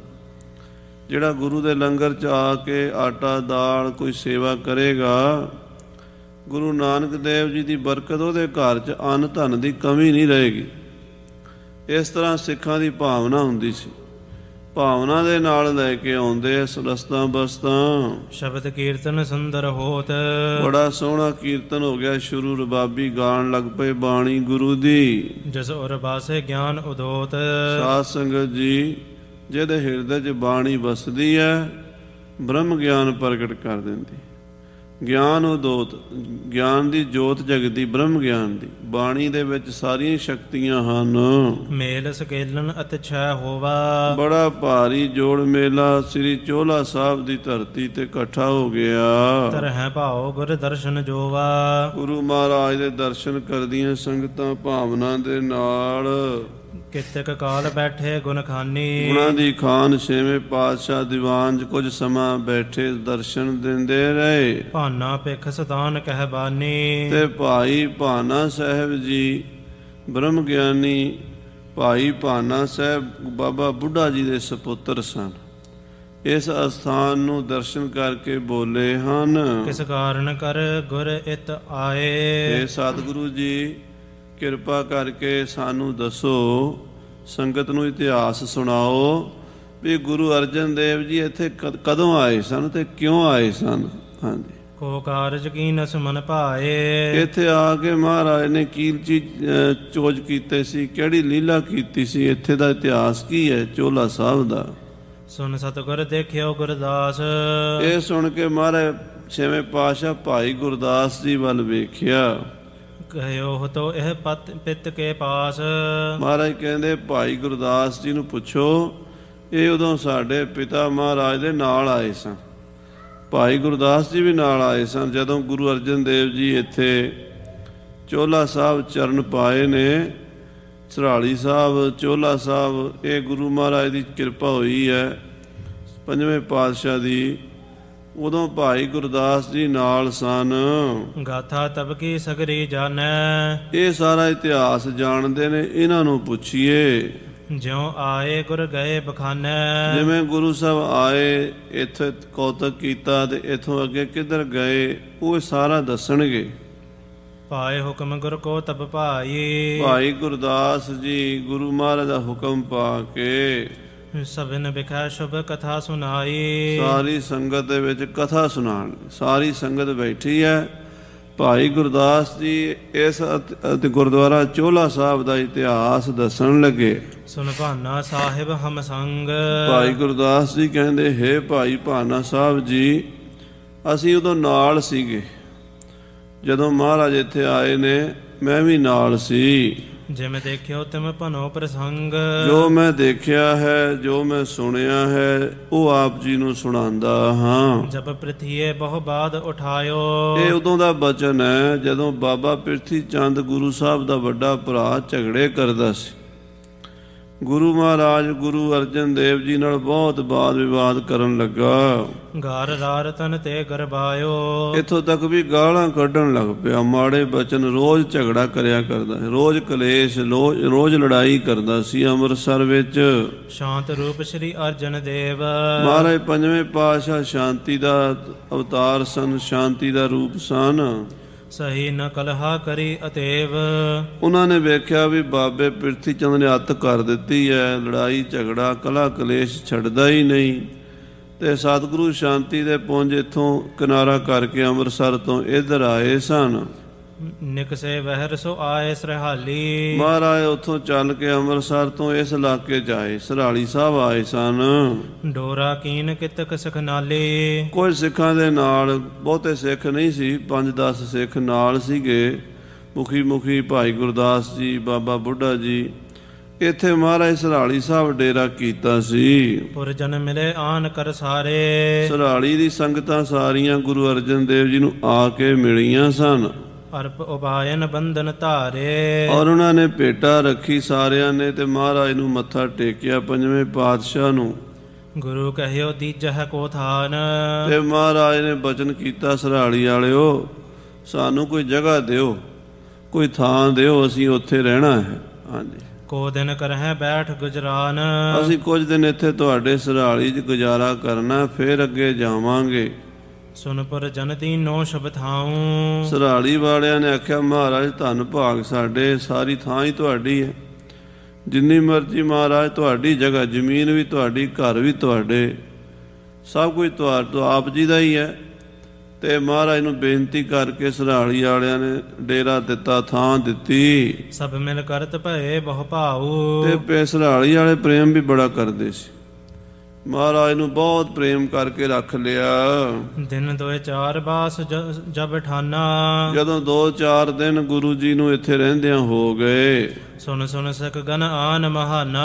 ਜਿਹੜਾ ਗੁਰੂ ਦੇ ਲੰਗਰ ਚ ਆ ਕੇ ਆਟਾ ਦਾਲ ਕੋਈ ਸੇਵਾ ਕਰੇਗਾ ਗੁਰੂ ਨਾਨਕ ਦੇਵ ਜੀ ਦੀ ਬਰਕਤ ਉਹਦੇ ਘਰ ਚ ਅੰਨ ਧਨ ਦੀ ਕਮੀ ਨਹੀਂ ਰਹੇਗੀ ਇਸ ਤਰ੍ਹਾਂ ਸਿੱਖਾਂ ਦੀ ਭਾਵਨਾ ਹੁੰਦੀ ਸੀ ਭਾਵਨਾ ਦੇ ਨਾਲ ਲੈ ਕੇ ਆਉਂਦੇ ਇਸ ਰਸਤਾ ਬਸਤਾ ਸ਼ਬਦ ਕੀਰਤਨ ਸੁੰਦਰ ਹੋਤ ਬੜਾ ਸੋਹਣਾ ਕੀਰਤਨ ਹੋ ਗਿਆ ਸ਼ੁਰੂ ਰਬਾਬੀ ਗਾਣ ਲੱਗ ਪਏ ਬਾਣੀ ਗੁਰੂ ਦੀ ਜਸ ਔਰ ਬਾਸੇ ਗਿਆਨ ਉਦੋਤ ਸਾਧ ਸੰਗਤ ਜੀ ਜਿਹਦੇ ਹਿਰਦੇ 'ਚ ਬਾਣੀ ਵਸਦੀ ਹੈ ਬ੍ਰਹਮ ਗਿਆਨ ਪ੍ਰਗਟ ਕਰ ਦਿੰਦੀ ਗਿਆਨ ਉਦੋਤ ਗਿਆਨ ਦੀ ਜੋਤ ਜਗਦੀ ਬ੍ਰਹਮ ਗਿਆਨ ਦੀ ਬਾਣੀ ਦੇ ਵਿੱਚ ਸਾਰੀਆਂ ਸ਼ਕਤੀਆਂ ਹਨ ਮੇਲ ਸਕੇਲਨ ਅਤੇ ਛੈ ਹੋਵਾ ਬੜਾ ਭਾਰੀ ਜੋੜ ਮੇਲਾ ਸ੍ਰੀ ਚੋਲਾ ਸਾਹਿਬ ਦੀ ਧਰਤੀ ਤੇ ਇਕੱਠਾ ਹੋ ਗਿਆ ਤਰਹਿ ਭਾਉ ਗੁਰ ਦਰਸ਼ਨ ਜੋਵਾ ਗੁਰੂ ਮਹਾਰਾਜ ਦੇ ਦਰਸ਼ਨ ਕਰਦੀਆਂ ਸੰਗਤਾਂ ਭਾਵਨਾ ਦੇ ਨਾਲ ਕਿਤਕ ਕਾਲ ਬੈਠੇ ਗੁਣ ਖਾਨੀ ਦੀ ਖਾਨ ਛੇਵੇਂ ਪਾਤਸ਼ਾਹ ਦੀਵਾਨ 'ਚ ਕੁਝ ਸਮਾਂ ਬੈਠੇ ਦਰਸ਼ਨ ਦਿੰਦੇ ਰਹੇ ਭਾਨਾ ਪੇਖ ਸਤਾਨ ਕਹਿ ਬਾਨੀ ਤੇ ਭਾਈ ਭਾਨਾ ਸਾਹਿਬ ਜੀ ਬ੍ਰਹਮ ਗਿਆਨੀ ਭਾਈ ਭਾਨਾ ਸਾਹਿਬ ਬਾਬਾ ਬੁੱਢਾ ਜੀ ਦੇ ਸੁਪੁੱਤਰ ਸਨ ਇਸ ਅਸਥਾਨ ਨੂੰ ਦਰਸ਼ਨ ਕਰਕੇ ਬੋਲੇ ਹਨ ਕਿਸ ਕਾਰਨ ਕਰ ਗੁਰ ਇਤ ਆਏ ਇਹ ਸਤਿਗੁਰੂ ਜੀ ਕਿਰਪਾ ਕਰਕੇ ਸਾਨੂੰ ਦੱਸੋ ਸੰਗਤ ਨੂੰ ਇਤਿਹਾਸ ਸੁਣਾਓ ਵੀ ਗੁਰੂ ਅਰਜਨ ਦੇਵ ਜੀ ਇੱਥੇ ਕਦੋਂ ਆਏ ਸਨ ਤੇ ਕਿਉਂ ਆਏ ਸਨ ਹਾਂਜੀ ਕੋ ਕਾਰਜ ਕੀਨਸ ਮਨ ਭਾਏ ਇੱਥੇ ਆ ਕੇ ਮਹਾਰਾਜ ਨੇ ਕੀ ਚੀਜ਼ ਚੋਜ ਕੀਤੇ ਸੀ ਕਿਹੜੀ ਲੀਲਾ ਕੀਤੀ ਸੀ ਇੱਥੇ ਦਾ ਇਤਿਹਾਸ ਕੀ ਹੈ ਚੋਲਾ ਸਾਹਿਬ ਦਾ ਸੁਣ ਸਤਗੁਰ ਦੇਖਿਓ ਗੁਰਦਾਸ ਇਹ ਸੁਣ ਕੇ ਮਹਾਰਾਜ ਛੇਵੇਂ ਪਾਸ਼ਾ ਭਾਈ ਗੁਰਦਾਸ ਜੀ ਵੱਲ ਵੇਖਿਆ ਕਹਿਓ ਤੋ ਇਹ ਪਤ ਪਿਤ ਕੇ ਪਾਸ ਮਹਾਰਾਜ ਕਹਿੰਦੇ ਭਾਈ ਗੁਰਦਾਸ ਜੀ ਨੂੰ ਪੁੱਛੋ ਇਹ ਉਦੋਂ ਸਾਡੇ ਪਿਤਾ ਮਹਾਰਾਜ ਦੇ ਨਾਲ ਆਏ ਸਨ ਭਾਈ ਗੁਰਦਾਸ ਜੀ ਵੀ ਨਾਲ ਆਏ ਸਨ ਜਦੋਂ ਗੁਰੂ ਅਰਜਨ ਦੇਵ ਜੀ ਇੱਥੇ ਚੋਲਾ ਸਾਹਿਬ ਚਰਨ ਪਾਏ ਨੇ ਸਰਾਲੀ ਸਾਹਿਬ ਚੋਲਾ ਸਾਹਿਬ ਇਹ ਗੁਰੂ ਮਹਾਰਾਜ ਦੀ ਕਿਰਪਾ ਹੋਈ ਹੈ ਪੰਜਵੇਂ ਪਾਤਸ਼ਾਹ ਦੀ ਉਦੋਂ ਭਾਈ ਗੁਰਦਾਸ ਜੀ ਨਾਲ ਸਨ ਗਾਥਾ ਤਬਕੀ ਸਗਰੇ ਜਾਣੈ ਇਹ ਸਾਰਾ ਇਤਿਹਾਸ ਜਾਣਦੇ ਨੇ ਇਹਨਾਂ ਨੂੰ ਪੁੱਛੀਏ ਜਿਉ ਆਏ ਗੁਰ ਗਏ ਬਖਾਨੈ ਜਿਵੇਂ ਗੁਰੂ ਸਾਹਿਬ ਆਏ ਇੱਥੇ ਕੌਤਕ ਕੀਤਾ ਤੇ ਇਥੋਂ ਅੱਗੇ ਕਿੱਧਰ ਗਏ ਉਹ ਸਾਰਾ ਦੱਸਣਗੇ ਪਾਏ ਹੁਕਮ ਗੁਰ ਕੋ ਤਬ ਭਾਈ ਭਾਈ ਗੁਰਦਾਸ ਜੀ ਗੁਰੂ ਮਹਾਰਾਜ ਦਾ ਹੁਕਮ ਪਾ ਕੇ ਸਭਨ ਬਿਖੈ ਸ਼ੁਭ ਕਥਾ ਸੁਣਾਈ ਸਾਰੀ ਸੰਗਤ ਦੇ ਵਿੱਚ ਕਥਾ ਸੁਣਾਣ ਸਾਰੀ ਸੰਗਤ ਬੈਠੀ ਹੈ ਭਾਈ ਗੁਰਦਾਸ ਜੀ ਇਸ ਗੁਰਦੁਆਰਾ ਚੋਲਾ ਸਾਹਿਬ ਦਾ ਇਤਿਹਾਸ ਦੱਸਣ ਲੱਗੇ ਸੁਣ ਭਾਨਾ ਸਾਹਿਬ ਹਮ ਸੰਗ ਭਾਈ ਗੁਰਦਾਸ ਜੀ ਕਹਿੰਦੇ ਹੈ ਭਾਈ ਭਾਨਾ ਸਾਹਿਬ ਜੀ ਅਸੀਂ ਉਦੋਂ ਨਾਲ ਸੀਗੇ ਜਦੋਂ ਮਹਾਰਾਜ ਇੱਥੇ ਆਏ ਨੇ ਮੈਂ ਵੀ ਨਾਲ ਸੀ ਜੇ ਮੈਂ ਦੇਖਿਓ ਮੈਂ ਭਨੋ ਪ੍ਰਸੰਗ ਜੋ ਮੈਂ ਦੇਖਿਆ ਹੈ ਜੋ ਮੈਂ ਸੁਣਿਆ ਹੈ ਉਹ ਆਪ ਜੀ ਨੂੰ ਸੁਣਾਉਂਦਾ ਹਾਂ ਜਬ ਪ੍ਰਥੀਏ ਬਹੁ ਬਾਦ ਉਠਾਇਓ ਇਹ ਉਦੋਂ ਦਾ ਬਚਨ ਹੈ ਜਦੋਂ ਬਾਬਾ ਪ੍ਰਥੀ ਚੰਦ ਗੁਰੂ ਸਾਹਿਬ ਦਾ ਵੱਡਾ ਭਰਾ ਝਗੜੇ ਕਰਦਾ ਸੀ ਗੁਰੂ ਮਹਾਰਾਜ ਗੁਰੂ ਅਰਜਨ ਦੇਵ ਜੀ ਨਾਲ ਬਹੁਤ ਬਾਤ ਵਿਵਾਦ ਕਰਨ ਲੱਗਾ ਘਰ ਰਾਰ ਤਨ ਤੇ ਗਰਭਾਇਓ ਇਥੋਂ ਤੱਕ ਵੀ ਗਾਲਾਂ ਕੱਢਣ ਲੱਗ ਪਿਆ ਮਾੜੇ ਬਚਨ ਰੋਜ਼ ਝਗੜਾ ਕਰਿਆ ਕਰਦਾ ਰੋਜ਼ ਕਲੇਸ਼ ਰੋਜ਼ ਲੜਾਈ ਕਰਦਾ ਸੀ ਅੰਮ੍ਰਿਤਸਰ ਵਿੱਚ ਸ਼ਾਂਤ ਰੂਪ ਸ੍ਰੀ ਅਰਜਨ ਦੇਵ ਮਹਾਰਾਜ ਪੰਜਵੇਂ ਪਾਸ਼ਾ ਸ਼ਾਂਤੀ ਦਾ ਅਵਤਾਰ ਸਨ ਸ਼ਾਂਤੀ ਦਾ ਰੂਪ ਸਨ ਸਹੀ ਨ ਕਲਹਾ ਕਰੀ ਅਤੇਵ ਉਹਨਾਂ ਨੇ ਵੇਖਿਆ ਵੀ ਬਾਬੇ ਪਿਰਥੀ ਚੰਦ ਨੇ ਹੱਤ ਕਰ ਦਿੱਤੀ ਹੈ ਲੜਾਈ ਝਗੜਾ ਕਲਾ ਕਲੇਸ਼ ਛੱਡਦਾ ਹੀ ਨਹੀਂ ਤੇ ਸਤਿਗੁਰੂ ਸ਼ਾਂਤੀ ਦੇ ਪੁੰਜ ਇਥੋਂ ਕਿਨਾਰਾ ਕਰਕੇ ਅੰਮ੍ਰਿਤਸਰ ਤੋਂ ਇੱਧਰ ਆਏ ਸਨ ਨਿਕਸੇ ਵਹਿਰ ਸੋ ਆਏ ਸਰਹਾਲੀ ਮਹਾਰਾਜ ਉਥੋਂ ਚੱਲ ਕੇ ਅੰਮ੍ਰਿਤਸਰ ਤੋਂ ਇਸ ਇਲਾਕੇ ਜਾਏ ਸਰਹਾਲੀ ਸਾਹਿਬ ਆਏ ਸਨ ਡੋਰਾ ਕੀਨ ਕਿਤਕ ਸਖਨਾਲੇ ਕੋਈ ਸਿੱਖਾਂ ਦੇ ਨਾਲ ਬਹੁਤੇ ਸਿੱਖ ਨਹੀਂ ਸੀ 5-10 ਸਿੱਖ ਨਾਲ ਸੀਗੇ ਮੁਖੀ ਮੁਖੀ ਭਾਈ ਗੁਰਦਾਸ ਜੀ ਬਾਬਾ ਬੁੱਢਾ ਜੀ ਇੱਥੇ ਮਹਾਰਾਜ ਸਰਾਲੀ ਸਾਹਿਬ ਡੇਰਾ ਕੀਤਾ ਸੀ ਪੁਰਜਨ ਮਿਲੇ ਆਨ ਕਰ ਸਾਰੇ ਸਰਾਲੀ ਦੀ ਸੰਗਤਾਂ ਸਾਰੀਆਂ ਗੁਰੂ ਅਰਜਨ ਦੇਵ ਜੀ ਨੂੰ ਆ ਕੇ ਮਿਲੀਆਂ ਸਨ ਅਰਪ ਉਬਾਇਨ ਬੰਦਨ ਧਾਰੇ ਔਰ ਉਹਨਾਂ ਨੇ ਭੇਟਾ ਰੱਖੀ ਸਾਰਿਆਂ ਨੇ ਤੇ ਮਹਾਰਾਜ ਨੂੰ ਮੱਥਾ ਟੇਕਿਆ ਪੰਜਵੇਂ ਪਾਤਸ਼ਾਹ ਨੂੰ ਗੁਰੂ ਕਹਿਓ ਦੀਜਹ ਕੋ ਥਾਨ ਤੇ ਮਹਾਰਾਜ ਨੇ ਬਚਨ ਕੀਤਾ ਸਰਾਲੀ ਵਾਲਿਓ ਸਾਨੂੰ ਕੋਈ ਜਗ੍ਹਾ ਦਿਓ ਕੋਈ ਥਾਂ ਦਿਓ ਅਸੀਂ ਉੱਥੇ ਰਹਿਣਾ ਹੈ ਹਾਂਜੀ ਕੋ ਦਿਨ ਕਰਹਿ ਬੈਠ ਗੁਜਰਾਨ ਅਸੀਂ ਕੁਝ ਦਿਨ ਇੱਥੇ ਤੁਹਾਡੇ ਸਰਾਲੀ 'ਚ ਗੁਜ਼ਾਰਾ ਕਰਨਾ ਫਿਰ ਅੱਗੇ ਜਾਵਾਂਗੇ ਸੁਨ ਪਰ ਜਨ ਦੀਨੋ ਸ਼ਬਦ ਹਾਉ ਸਰਾਲੀ ਵਾਲਿਆਂ ਨੇ ਆਖਿਆ ਮਹਾਰਾਜ ਧੰਨ ਭਾਗ ਸਾਡੇ ਸਾਰੀ ਥਾਂ ਹੀ ਤੁਹਾਡੀ ਹੈ ਜਿੰਨੀ ਮਰਜ਼ੀ ਮਹਾਰਾਜ ਤੁਹਾਡੀ ਜਗ੍ਹਾ ਜ਼ਮੀਨ ਵੀ ਤੁਹਾਡੀ ਘਰ ਵੀ ਤੁਹਾਡੇ ਸਭ ਕੁਝ ਤੁਹਾਡਾ ਆਪ ਜੀ ਦਾ ਹੀ ਹੈ ਤੇ ਮਹਾਰਾਜ ਨੂੰ ਬੇਨਤੀ ਕਰਕੇ ਸਰਾਲੀ ਵਾਲਿਆਂ ਨੇ ਡੇਰਾ ਦਿੱਤਾ ਥਾਂ ਦਿੱਤੀ ਸਭ ਮਿਲ ਕਰਤ ਭਏ ਬਹੁ ਭਾਉ ਤੇ ਪੇ ਸਰਾਲੀ ਵਾਲੇ ਪ੍ਰੇਮ ਵੀ ਬੜਾ ਕਰਦੇ ਸੀ ਮਹਾਰਾਜ ਨੂੰ ਬਹੁਤ ਪ੍ਰੇਮ ਕਰਕੇ ਰੱਖ ਲਿਆ ਦਿਨ ਦੋਏ ਚਾਰ ਬਾਸ ਜਬ ਠਾਨਾ ਜਦੋਂ ਦੋ ਚਾਰ ਦਿਨ ਗੁਰੂ ਜੀ ਨੂੰ ਇੱਥੇ ਰਹਿੰਦਿਆਂ ਹੋ ਗਏ ਸੁਣ ਸੁਣ ਸਕ ਗਨ ਆਨ ਮਹਾਨਾ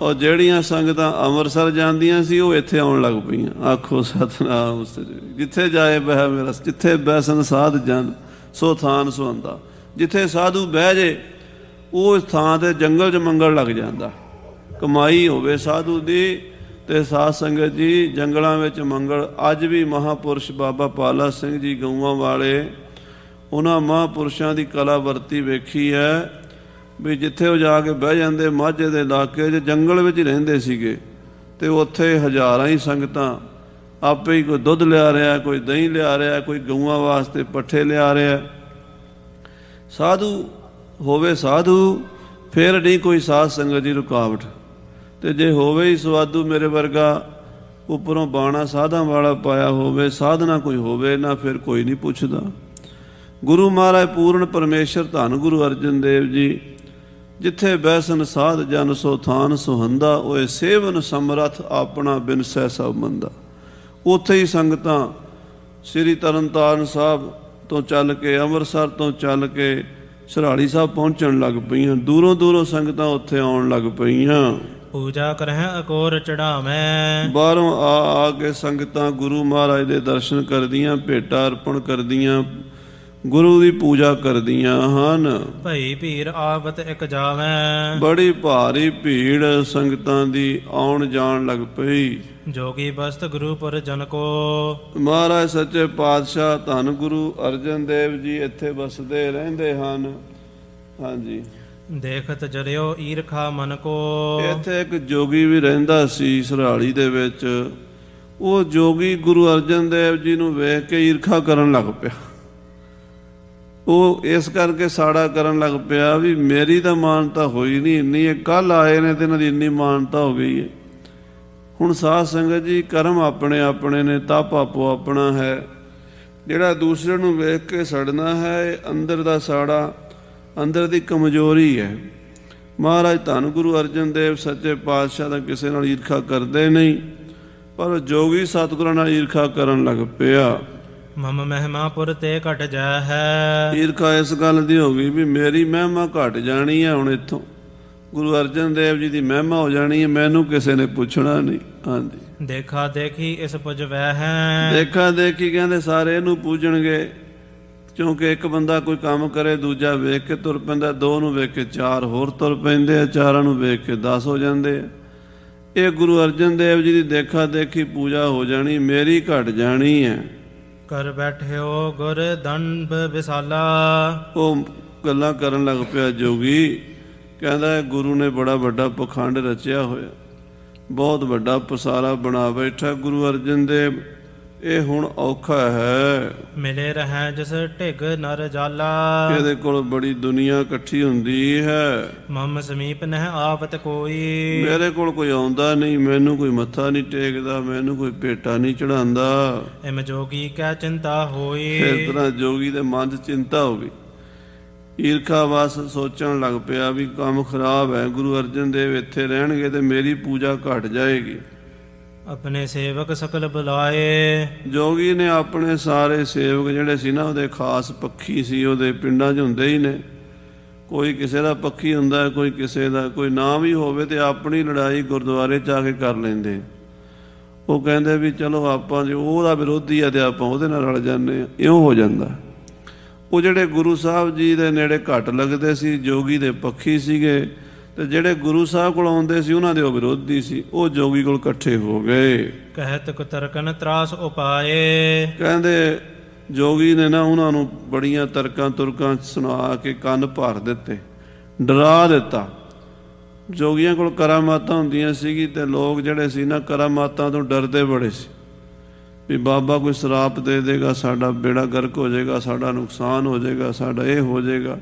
ਉਹ ਜਿਹੜੀਆਂ ਸੰਗਤਾਂ ਅੰਮ੍ਰਿਤਸਰ ਜਾਂਦੀਆਂ ਸੀ ਉਹ ਇੱਥੇ ਆਉਣ ਲੱਗ ਪਈਆਂ ਆਖੋ ਸਤਨਾਮ ਜਿੱਥੇ ਜਾਏ ਬਹਿ ਮੇਰਾ ਜਿੱਥੇ ਬੈਸਨ ਸਾਧ ਜਨ ਸੋ ਥਾਨ ਸੁਹੰਦਾ ਜਿੱਥੇ ਸਾਧੂ ਬਹਿ ਜੇ ਉਹ ਥਾਂ ਤੇ ਜੰਗਲ ਚ ਮੰਗਲ ਲੱਗ ਜਾਂਦਾ ਕਮਾਈ ਹੋਵੇ ਸਾਧੂ ਦੀ ਤੇ ਸਾਧ ਸੰਗਤ ਜੀ ਜੰਗਲਾਂ ਵਿੱਚ ਮੰਗਲ ਅੱਜ ਵੀ ਮਹਾਪੁਰਸ਼ ਬਾਬਾ ਪਾਲਾ ਸਿੰਘ ਜੀ ਗਊਆਂ ਵਾਲੇ ਉਹਨਾਂ ਮਹਾਪੁਰਸ਼ਾਂ ਦੀ ਕਲਾ ਵਰਤੀ ਵੇਖੀ ਹੈ ਵੀ ਜਿੱਥੇ ਉਹ ਜਾ ਕੇ ਬਹਿ ਜਾਂਦੇ ਮਾਝੇ ਦੇ ਇਲਾਕੇ 'ਚ ਜੰਗਲ ਵਿੱਚ ਰਹਿੰਦੇ ਸੀਗੇ ਤੇ ਉੱਥੇ ਹਜ਼ਾਰਾਂ ਹੀ ਸੰਗਤਾਂ ਆਪੇ ਹੀ ਕੋਈ ਦੁੱਧ ਲਿਆ ਰਿਹਾ ਕੋਈ ਦਹੀਂ ਲਿਆ ਰਿਹਾ ਕੋਈ ਗਊਆਂ ਵਾਸਤੇ ਪੱਠੇ ਲਿਆ ਰਿਹਾ ਸਾਧੂ ਹੋਵੇ ਸਾਧੂ ਫੇਰ ਨਹੀਂ ਕੋਈ ਸਾਧ ਸੰਗਤ ਦੀ ਰੁਕਾਵਟ ਤੇ ਜੇ ਹੋਵੇ ਹੀ ਸਵਾਦੂ ਮੇਰੇ ਵਰਗਾ ਉਪਰੋਂ ਬਾਣਾ ਸਾਧਾਂ ਵਾਲਾ ਪਾਇਆ ਹੋਵੇ ਸਾਧਨਾ ਕੋਈ ਹੋਵੇ ਨਾ ਫਿਰ ਕੋਈ ਨਹੀਂ ਪੁੱਛਦਾ ਗੁਰੂ ਮਹਾਰਾਜ ਪੂਰਨ ਪਰਮੇਸ਼ਰ ਧੰਨ ਗੁਰੂ ਅਰਜਨ ਦੇਵ ਜੀ ਜਿੱਥੇ ਬੈਸਨ ਸਾਧ ਜਨ ਸੋ ਥਾਨ ਸੁਹੰਦਾ ਓਏ ਸੇਵਨ ਸਮਰਥ ਆਪਣਾ ਬਿਨ ਸਹਿ ਸਭ ਮੰਦਾ ਉੱਥੇ ਹੀ ਸੰਗਤਾਂ ਸ੍ਰੀ ਤਰਨਤਾਰਨ ਸਾਹਿਬ ਤੋਂ ਚੱਲ ਕੇ ਅੰਮ੍ਰਿਤਸਰ ਤੋਂ ਚੱਲ ਕੇ ਸਰਾੜੀ ਸਾਹਿਬ ਪਹੁੰਚਣ ਲੱਗ ਪਈਆਂ ਦੂਰੋਂ ਦੂਰੋਂ ਸੰਗਤਾਂ ਉੱਥੇ ਆਉਣ ਲੱਗ ਪਈਆਂ ਪੂਜਾ ਕਰਹਿ ਅਕੋਰ ਚੜਾਵੇਂ ਬਾਹਰੋਂ ਆ ਆ ਕੇ ਸੰਗਤਾਂ ਗੁਰੂ ਮਹਾਰਾਜ ਦੇ ਦਰਸ਼ਨ ਕਰਦੀਆਂ ਭੇਟਾ ਅਰਪਣ ਕਰਦੀਆਂ ਗੁਰੂ ਦੀ ਪੂਜਾ ਕਰਦੀਆਂ ਹਨ ਭਈ ਭੀੜ ਆਵਤ ਇਕ ਜਾਵੇਂ ਬੜੀ ਭਾਰੀ ਭੀੜ ਸੰਗਤਾਂ ਦੀ ਆਉਣ ਜਾਣ ਲੱਗ ਪਈ ਜੋਗੀ ਬਸਤ ਗੁਰੂ ਪਰ ਜਨ ਕੋ ਮਹਾਰਾਜ ਸੱਚੇ ਪਾਤਸ਼ਾਹ ਧੰਨ ਗੁਰੂ ਅਰਜਨ ਦੇਵ ਜੀ ਇੱਥੇ ਬਸਦੇ ਰਹਿੰਦੇ ਹਨ ਹਾਂਜੀ ਦੇਖਤ ਜਰਿਓ ਈਰਖਾ ਮਨ ਕੋ ਇੱਥੇ ਇੱਕ ਜੋਗੀ ਵੀ ਰਹਿੰਦਾ ਸੀ ਸਰਾਲੀ ਦੇ ਵਿੱਚ ਉਹ ਜੋਗੀ ਗੁਰੂ ਅਰਜਨ ਦੇਵ ਜੀ ਨੂੰ ਵੇਖ ਕੇ ਈਰਖਾ ਕਰਨ ਲੱਗ ਪਿਆ ਉਹ ਇਸ ਕਰਕੇ ਸਾੜਾ ਕਰਨ ਲੱਗ ਪਿਆ ਵੀ ਮੇਰੀ ਤਾਂ ਮਾਨਤਾ ਹੋਈ ਨਹੀਂ ਇੰਨੀ ਇਹ ਕੱਲ ਆਏ ਨੇ ਤੇ ਇਹਨਾਂ ਦੀ ਇੰਨੀ ਮਾਨਤਾ ਹੋ ਗਈ ਹੈ ਹੁਣ ਸਾਧ ਸੰਗਤ ਜੀ ਕਰਮ ਆਪਣੇ ਆਪਣੇ ਨੇ ਤਪ ਆਪੋ ਆਪਣਾ ਹੈ ਜਿਹੜਾ ਦੂਸਰੇ ਨੂੰ ਵੇਖ ਕੇ ਸੜਨਾ ਹੈ ਇਹ ਅੰਦਰ ਦਾ ਸਾੜਾ ਅੰਦਰ ਦੀ ਕਮਜ਼ੋਰੀ ਹੈ ਮਹਾਰਾਜ ਧੰਨ ਗੁਰੂ ਅਰਜਨ ਦੇਵ ਸੱਚੇ ਪਾਤਸ਼ਾਹ ਦਾ ਕਿਸੇ ਨਾਲ ਈਰਖਾ ਕਰਦੇ ਨਹੀਂ ਪਰ ਜੋਗੀ ਸਤਿਗੁਰਾਂ ਨਾਲ ਈਰਖਾ ਕਰਨ ਲੱਗ ਪਿਆ ਮਮ ਮਹਿਮਾ ਪੁਰ ਤੇ ਘਟ ਜਾ ਹੈ ਈਰਖਾ ਇਸ ਗੱਲ ਦੀ ਹੋ ਗਈ ਵੀ ਮੇਰੀ ਮਹਿਮਾ ਘਟ ਜਾਣੀ ਹੈ ਹੁਣ ਇੱਥੋਂ ਗੁਰੂ ਅਰਜਨ ਦੇਵ ਜੀ ਦੀ ਮਹਿਮਾ ਹੋ ਜਾਣੀ ਹੈ ਮੈਨੂੰ ਕਿਸੇ ਨੇ ਪੁੱਛਣਾ ਨਹੀਂ ਹਾਂਜੀ ਦੇਖਾ ਦੇਖੀ ਇਸ ਪੁਜਵੈ ਹੈ ਦੇਖਾ ਦੇਖੀ ਕਹਿੰਦੇ ਸਾਰੇ ਇਹਨੂੰ ਪੂਜਣਗੇ ਕਿਉਂਕਿ ਇੱਕ ਬੰਦਾ ਕੋਈ ਕੰਮ ਕਰੇ ਦੂਜਾ ਵੇਖ ਕੇ ਤੁਰ ਪੈਂਦਾ ਦੋ ਨੂੰ ਵੇਖ ਕੇ ਚਾਰ ਹੋਰ ਤੁਰ ਪੈਂਦੇ ਆ ਚਾਰਾਂ ਨੂੰ ਵੇਖ ਕੇ 10 ਹੋ ਜਾਂਦੇ ਆ ਇਹ ਗੁਰੂ ਅਰਜਨ ਦੇਵ ਜੀ ਦੀ ਦੇਖਾ ਦੇਖੀ ਪੂਜਾ ਹੋ ਜਾਣੀ ਮੇਰੀ ਘਟ ਜਾਣੀ ਹੈ ਕਰ ਬੈਠਿਓ ਗੁਰ ਦੰਭ ਵਿਸਾਲਾ ਉਹ ਗੱਲਾਂ ਕਰਨ ਲੱਗ ਪਿਆ ਜੋਗੀ ਕਹਿੰਦਾ ਗੁਰੂ ਨੇ ਬੜਾ ਵੱਡਾ ਪਖੰਡ ਰਚਿਆ ਹੋਇਆ ਬਹੁਤ ਵੱਡਾ ਪਸਾਰਾ ਬਣਾ ਬੈਠਾ ਗੁਰੂ ਅਰਜਨ ਦੇਵ ਇਹ ਹੁਣ ਔਖਾ ਹੈ ਮਿਲੇ ਰਹਾ ਜਿਸ ਢਿਗ ਨਰ ਜਾਲਾ ਇਹਦੇ ਕੋਲ ਬੜੀ ਦੁਨੀਆ ਇਕੱਠੀ ਹੁੰਦੀ ਹੈ ਮਮ ਸਮੀਪ ਨਹ ਆਵਤ ਕੋਈ ਮੇਰੇ ਕੋਲ ਕੋਈ ਆਉਂਦਾ ਨਹੀਂ ਮੈਨੂੰ ਕੋਈ ਮੱਥਾ ਨਹੀਂ ਟੇਕਦਾ ਮੈਨੂੰ ਕੋਈ ਭੇਟਾ ਨਹੀਂ ਚੜਾਉਂਦਾ ਇਮ ਜੋਗੀ ਕਾ ਚਿੰਤਾ ਹੋਈ ਇਸ ਤਰ੍ਹਾਂ ਜੋਗੀ ਦੇ ਮਨ 'ਚ ਚਿੰਤਾ ਹੋ ਗਈ ਈਰਖਾ ਵਾਸ ਸੋਚਣ ਲੱਗ ਪਿਆ ਵੀ ਕੰਮ ਖਰਾਬ ਹੈ ਗੁਰੂ ਅਰਜਨ ਦੇਵ ਇੱਥੇ ਰਹਿਣਗੇ ਤੇ ਮੇਰੀ ਪੂਜਾ ਘਟ ਜਾਏਗੀ ਆਪਣੇ ਸੇਵਕ ਸਕਲ ਬੁਲਾਏ ਜੋਗੀ ਨੇ ਆਪਣੇ ਸਾਰੇ ਸੇਵਕ ਜਿਹੜੇ ਸੀ ਨਾ ਉਹਦੇ ਖਾਸ ਪੱਖੀ ਸੀ ਉਹਦੇ ਪਿੰਡਾਂ 'ਚ ਹੁੰਦੇ ਹੀ ਨੇ ਕੋਈ ਕਿਸੇ ਦਾ ਪੱਖੀ ਹੁੰਦਾ ਕੋਈ ਕਿਸੇ ਦਾ ਕੋਈ ਨਾਮ ਹੀ ਹੋਵੇ ਤੇ ਆਪਣੀ ਲੜਾਈ ਗੁਰਦੁਆਰੇ 'ਚ ਆ ਕੇ ਕਰ ਲੈਂਦੇ ਉਹ ਕਹਿੰਦੇ ਵੀ ਚਲੋ ਆਪਾਂ ਜੇ ਉਹਦਾ ਵਿਰੋਧੀ ਆ ਤੇ ਆਪਾਂ ਉਹਦੇ ਨਾਲ ਰਲ ਜਾਂਦੇ ਆ ਇਉਂ ਹੋ ਜਾਂਦਾ ਉਹ ਜਿਹੜੇ ਗੁਰੂ ਸਾਹਿਬ ਜੀ ਦੇ ਨੇੜੇ ਘਟ ਲੱਗਦੇ ਸੀ ਜੋਗੀ ਦੇ ਪੱਖੀ ਸੀਗੇ ਤੇ ਜਿਹੜੇ ਗੁਰੂ ਸਾਹਿਬ ਕੋਲ ਆਉਂਦੇ ਸੀ ਉਹਨਾਂ ਦੇ ਉਹ ਵਿਰੋਧੀ ਸੀ ਉਹ ਜੋਗੀ ਕੋਲ ਇਕੱਠੇ ਹੋ ਗਏ ਕਹਿਤ ਕਤਰਕਨ ਤਰਾਸ ਉਪਾਏ ਕਹਿੰਦੇ ਜੋਗੀ ਨੇ ਨਾ ਉਹਨਾਂ ਨੂੰ ਬੜੀਆਂ ਤਰਕਾਂ ਤੁਰਕਾਂ ਸੁਣਾ ਕੇ ਕੰਨ ਭਰ ਦਿੱਤੇ ਡਰਾ ਦਿੱਤਾ ਜੋਗੀਆਂ ਕੋਲ ਕਰਾਮਾਤਾਂ ਹੁੰਦੀਆਂ ਸੀਗੀ ਤੇ ਲੋਕ ਜਿਹੜੇ ਸੀ ਨਾ ਕਰਾਮਾਤਾਂ ਤੋਂ ਡਰਦੇ ਬੜੇ ਸੀ ਵੀ ਬਾਬਾ ਕੋਈ ਸਰਾਪ ਦੇ ਦੇਗਾ ਸਾਡਾ ਬੇੜਾ ਗਰਕ ਹੋ ਜਾਏਗਾ ਸਾਡਾ ਨੁਕਸਾਨ ਹੋ ਜਾਏਗਾ ਸਾਡਾ ਇਹ ਹੋ ਜਾਏਗਾ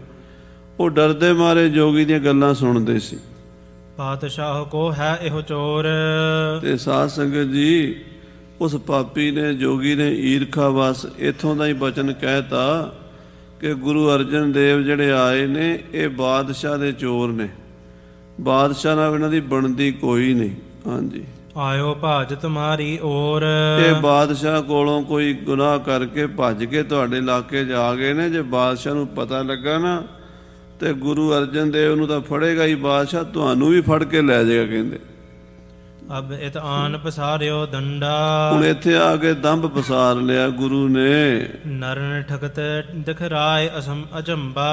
ਉਹ ਡਰਦੇ ਮਾਰੇ ਜੋਗੀ ਦੀਆਂ ਗੱਲਾਂ ਸੁਣਦੇ ਸੀ ਪਾਤਸ਼ਾਹ ਕੋ ਹੈ ਇਹੋ ਚੋਰ ਤੇ ਸਾਧ ਸੰਗਤ ਜੀ ਉਸ ਪਾਪੀ ਨੇ ਜੋਗੀ ਨੇ ਈਰਖਾ ਵਸ ਇਥੋਂ ਦਾ ਹੀ ਬਚਨ ਕਹਿਤਾ ਕਿ ਗੁਰੂ ਅਰਜਨ ਦੇਵ ਜਿਹੜੇ ਆਏ ਨੇ ਇਹ ਬਾਦਸ਼ਾਹ ਦੇ ਚੋਰ ਨੇ ਬਾਦਸ਼ਾਹ ਨਾਲ ਇਹਨਾਂ ਦੀ ਬਣਦੀ ਕੋਈ ਨਹੀਂ ਹਾਂਜੀ ਆਇਓ ਭਾਜ ਤੁਮਾਰੀ ਔਰ ਇਹ ਬਾਦਸ਼ਾਹ ਕੋਲੋਂ ਕੋਈ ਗੁਨਾਹ ਕਰਕੇ ਭੱਜ ਕੇ ਤੁਹਾਡੇ ਇਲਾਕੇ ਜਾ ਗਏ ਨੇ ਜੇ ਬਾਦਸ਼ਾਹ ਨੂੰ ਪਤਾ ਲੱਗਾ ਨਾ ਤੇ ਗੁਰੂ ਅਰਜਨ ਦੇਵ ਨੂੰ ਤਾਂ ਫੜੇਗਾ ਹੀ ਬਾਦਸ਼ਾਹ ਤੁਹਾਨੂੰ ਵੀ ਫੜ ਕੇ ਲੈ ਜਾਏਗਾ ਕਹਿੰਦੇ ਅਬ ਆਨ ਪਸਾਰਿਓ ਦੰਡਾ ਹੁਣ ਇੱਥੇ ਆ ਕੇ ਦੰਬ ਪਸਾਰ ਲਿਆ ਗੁਰੂ ਨੇ ਨਰਨ ਠਗਤ ਦਿਖਰਾਏ ਅਸਮ ਅਜੰਬਾ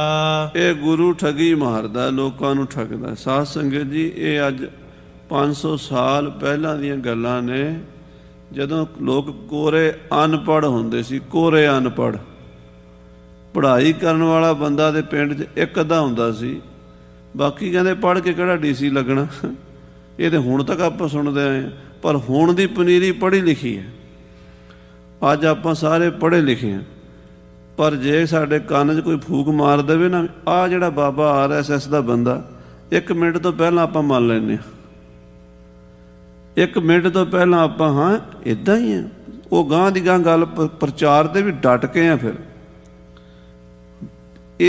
ਇਹ ਗੁਰੂ ਠਗੀ ਮਾਰਦਾ ਲੋਕਾਂ ਨੂੰ ਠਗਦਾ ਸਾਧ ਸੰਗਤ ਜੀ ਇਹ ਅੱਜ 500 ਸਾਲ ਪਹਿਲਾਂ ਦੀਆਂ ਗੱਲਾਂ ਨੇ ਜਦੋਂ ਲੋਕ ਕੋਰੇ ਅਨਪੜ ਹੁੰਦੇ ਸੀ ਕੋਰੇ ਅਨਪੜ ਪੜ੍ਹਾਈ ਕਰਨ ਵਾਲਾ ਬੰਦਾ ਦੇ ਪਿੰਡ 'ਚ ਇੱਕ ਅੱਧਾ ਹੁੰਦਾ ਸੀ ਬਾਕੀ ਕਹਿੰਦੇ ਪੜ੍ਹ ਕੇ ਕਿਹੜਾ ਡੀਸੀ ਲੱਗਣਾ ਇਹ ਤੇ ਹੁਣ ਤੱਕ ਆਪਾਂ ਸੁਣਦੇ ਆਏ ਪਰ ਹੁਣ ਦੀ ਪਨੀਰੀ ਪੜ੍ਹੀ ਲਿਖੀ ਹੈ ਅੱਜ ਆਪਾਂ ਸਾਰੇ ਪੜ੍ਹੇ ਲਿਖੇ ਆ ਪਰ ਜੇ ਸਾਡੇ ਕੰਨ 'ਚ ਕੋਈ ਫੂਕ ਮਾਰ ਦੇਵੇ ਨਾ ਆ ਜਿਹੜਾ ਬਾਬਾ ਆਰਐਸਐਸ ਦਾ ਬੰਦਾ 1 ਮਿੰਟ ਤੋਂ ਪਹਿਲਾਂ ਆਪਾਂ ਮੰਨ ਲੈਨੇ ਆ 1 ਮਿੰਟ ਤੋਂ ਪਹਿਲਾਂ ਆਪਾਂ ਹਾਂ ਇਦਾਂ ਹੀ ਆ ਉਹ ਗਾਂ ਦੀ ਗਾਂ ਗੱਲ ਪ੍ਰਚਾਰ ਦੇ ਵੀ ਡਟ ਕੇ ਆ ਫਿਰ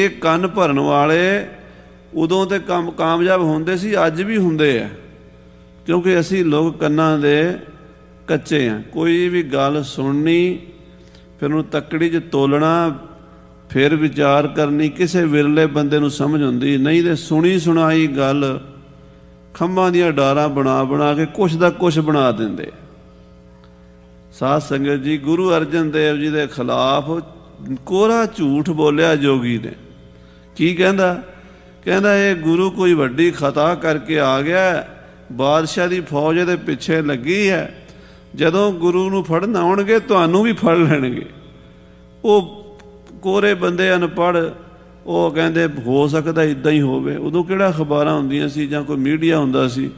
ਇਹ ਕੰਨ ਭਰਨ ਵਾਲੇ ਉਦੋਂ ਤੇ ਕੰਮ ਕਾਮਯਾਬ ਹੁੰਦੇ ਸੀ ਅੱਜ ਵੀ ਹੁੰਦੇ ਆ ਕਿਉਂਕਿ ਅਸੀਂ ਲੋਕ ਕੰਨਾਂ ਦੇ ਕੱਚੇ ਆ ਕੋਈ ਵੀ ਗੱਲ ਸੁਣਨੀ ਫਿਰ ਉਹਨੂੰ ਤੱਕੜੀ 'ਚ ਤੋਲਣਾ ਫਿਰ ਵਿਚਾਰ ਕਰਨੀ ਕਿਸੇ ਵਿਰਲੇ ਬੰਦੇ ਨੂੰ ਸਮਝ ਹੁੰਦੀ ਨਹੀਂ ਤੇ ਸੁਣੀ ਸੁਣਾਈ ਗੱਲ ਖੰਭਾਂ ਦੀਆਂ ਡਾਰਾਂ ਬਣਾ ਬਣਾ ਕੇ ਕੁਛ ਦਾ ਕੁਛ ਬਣਾ ਦਿੰਦੇ ਸਾਧ ਸੰਗਤ ਜੀ ਗੁਰੂ ਅਰਜਨ ਦੇਵ ਜੀ ਦੇ ਖਿਲਾਫ ਕੋਰਾ ਝੂਠ ਬੋਲਿਆ ਜੋਗੀ ਨੇ ਕੀ ਕਹਿੰਦਾ ਕਹਿੰਦਾ ਇਹ ਗੁਰੂ ਕੋਈ ਵੱਡੀ ਖਤਾ ਕਰਕੇ ਆ ਗਿਆ ਬਾਦਸ਼ਾਹ ਦੀ ਫੌਜ ਦੇ ਪਿੱਛੇ ਲੱਗੀ ਹੈ ਜਦੋਂ ਗੁਰੂ ਨੂੰ ਫੜਨ ਆਉਣਗੇ ਤੁਹਾਨੂੰ ਵੀ ਫੜ ਲੈਣਗੇ ਉਹ ਕੋਰੇ ਬੰਦੇ ਅਨਪੜ ਉਹ ਕਹਿੰਦੇ ਹੋ ਸਕਦਾ ਇਦਾਂ ਹੀ ਹੋਵੇ ਉਦੋਂ ਕਿਹੜਾ ਖਬਰਾਂ ਹੁੰਦੀਆਂ ਸੀ ਜਾਂ ਕੋਈ ਮੀਡੀਆ ਹੁੰਦਾ ਸੀ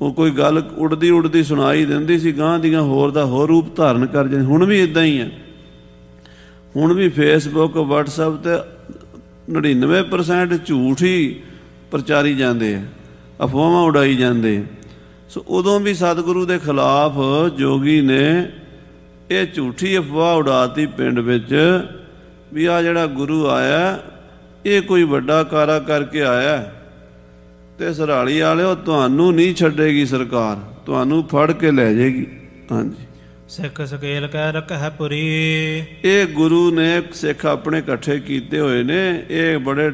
ਉਹ ਕੋਈ ਗੱਲ ਉੜਦੀ ਉੜਦੀ ਸੁਣਾਈ ਦਿੰਦੀ ਸੀ ਗਾਂ ਦੀਆਂ ਹੋਰ ਦਾ ਹੋਰ ਰੂਪ ਧਾਰਨ ਕਰ ਜਾਂਦੀ ਹੁਣ ਵੀ ਇਦਾਂ ਹੀ ਹੈ ਹੁਣ ਵੀ ਫੇਸਬੁੱਕ WhatsApp ਤੇ 99% ਝੂਠ ਹੀ ਪ੍ਰਚਾਰੀ ਜਾਂਦੇ ਆ ਅਫਵਾਹਾਂ ਉਡਾਈ ਜਾਂਦੇ ਸੋ ਉਦੋਂ ਵੀ ਸਤਿਗੁਰੂ ਦੇ ਖਿਲਾਫ ਜੋਗੀ ਨੇ ਇਹ ਝੂਠੀ ਅਫਵਾਹ ਉਡਾਤੀ ਪਿੰਡ ਵਿੱਚ ਵੀ ਆ ਜਿਹੜਾ ਗੁਰੂ ਆਇਆ ਇਹ ਕੋਈ ਵੱਡਾ ਕਾਰਾ ਕਰਕੇ ਆਇਆ ਤੇ ਸਰਾਲੀ ਵਾਲਿਓ ਤੁਹਾਨੂੰ ਨਹੀਂ ਛੱਡੇਗੀ ਸਰਕਾਰ ਤੁਹਾਨੂੰ ਫੜ ਕੇ ਲੈ ਜਾਏਗੀ ਹਾਂਜੀ ਸਿੱਖ ਸਕੇਲ ਕਹਿ ਰਖੈ ਪੁਰੀ ਇਹ ਗੁਰੂ ਨੇ ਸਿੱਖ ਆਪਣੇ ਇਕੱਠੇ ਕੀਤੇ ਹੋਏ ਨੇ ਇਹ ਬੜੇ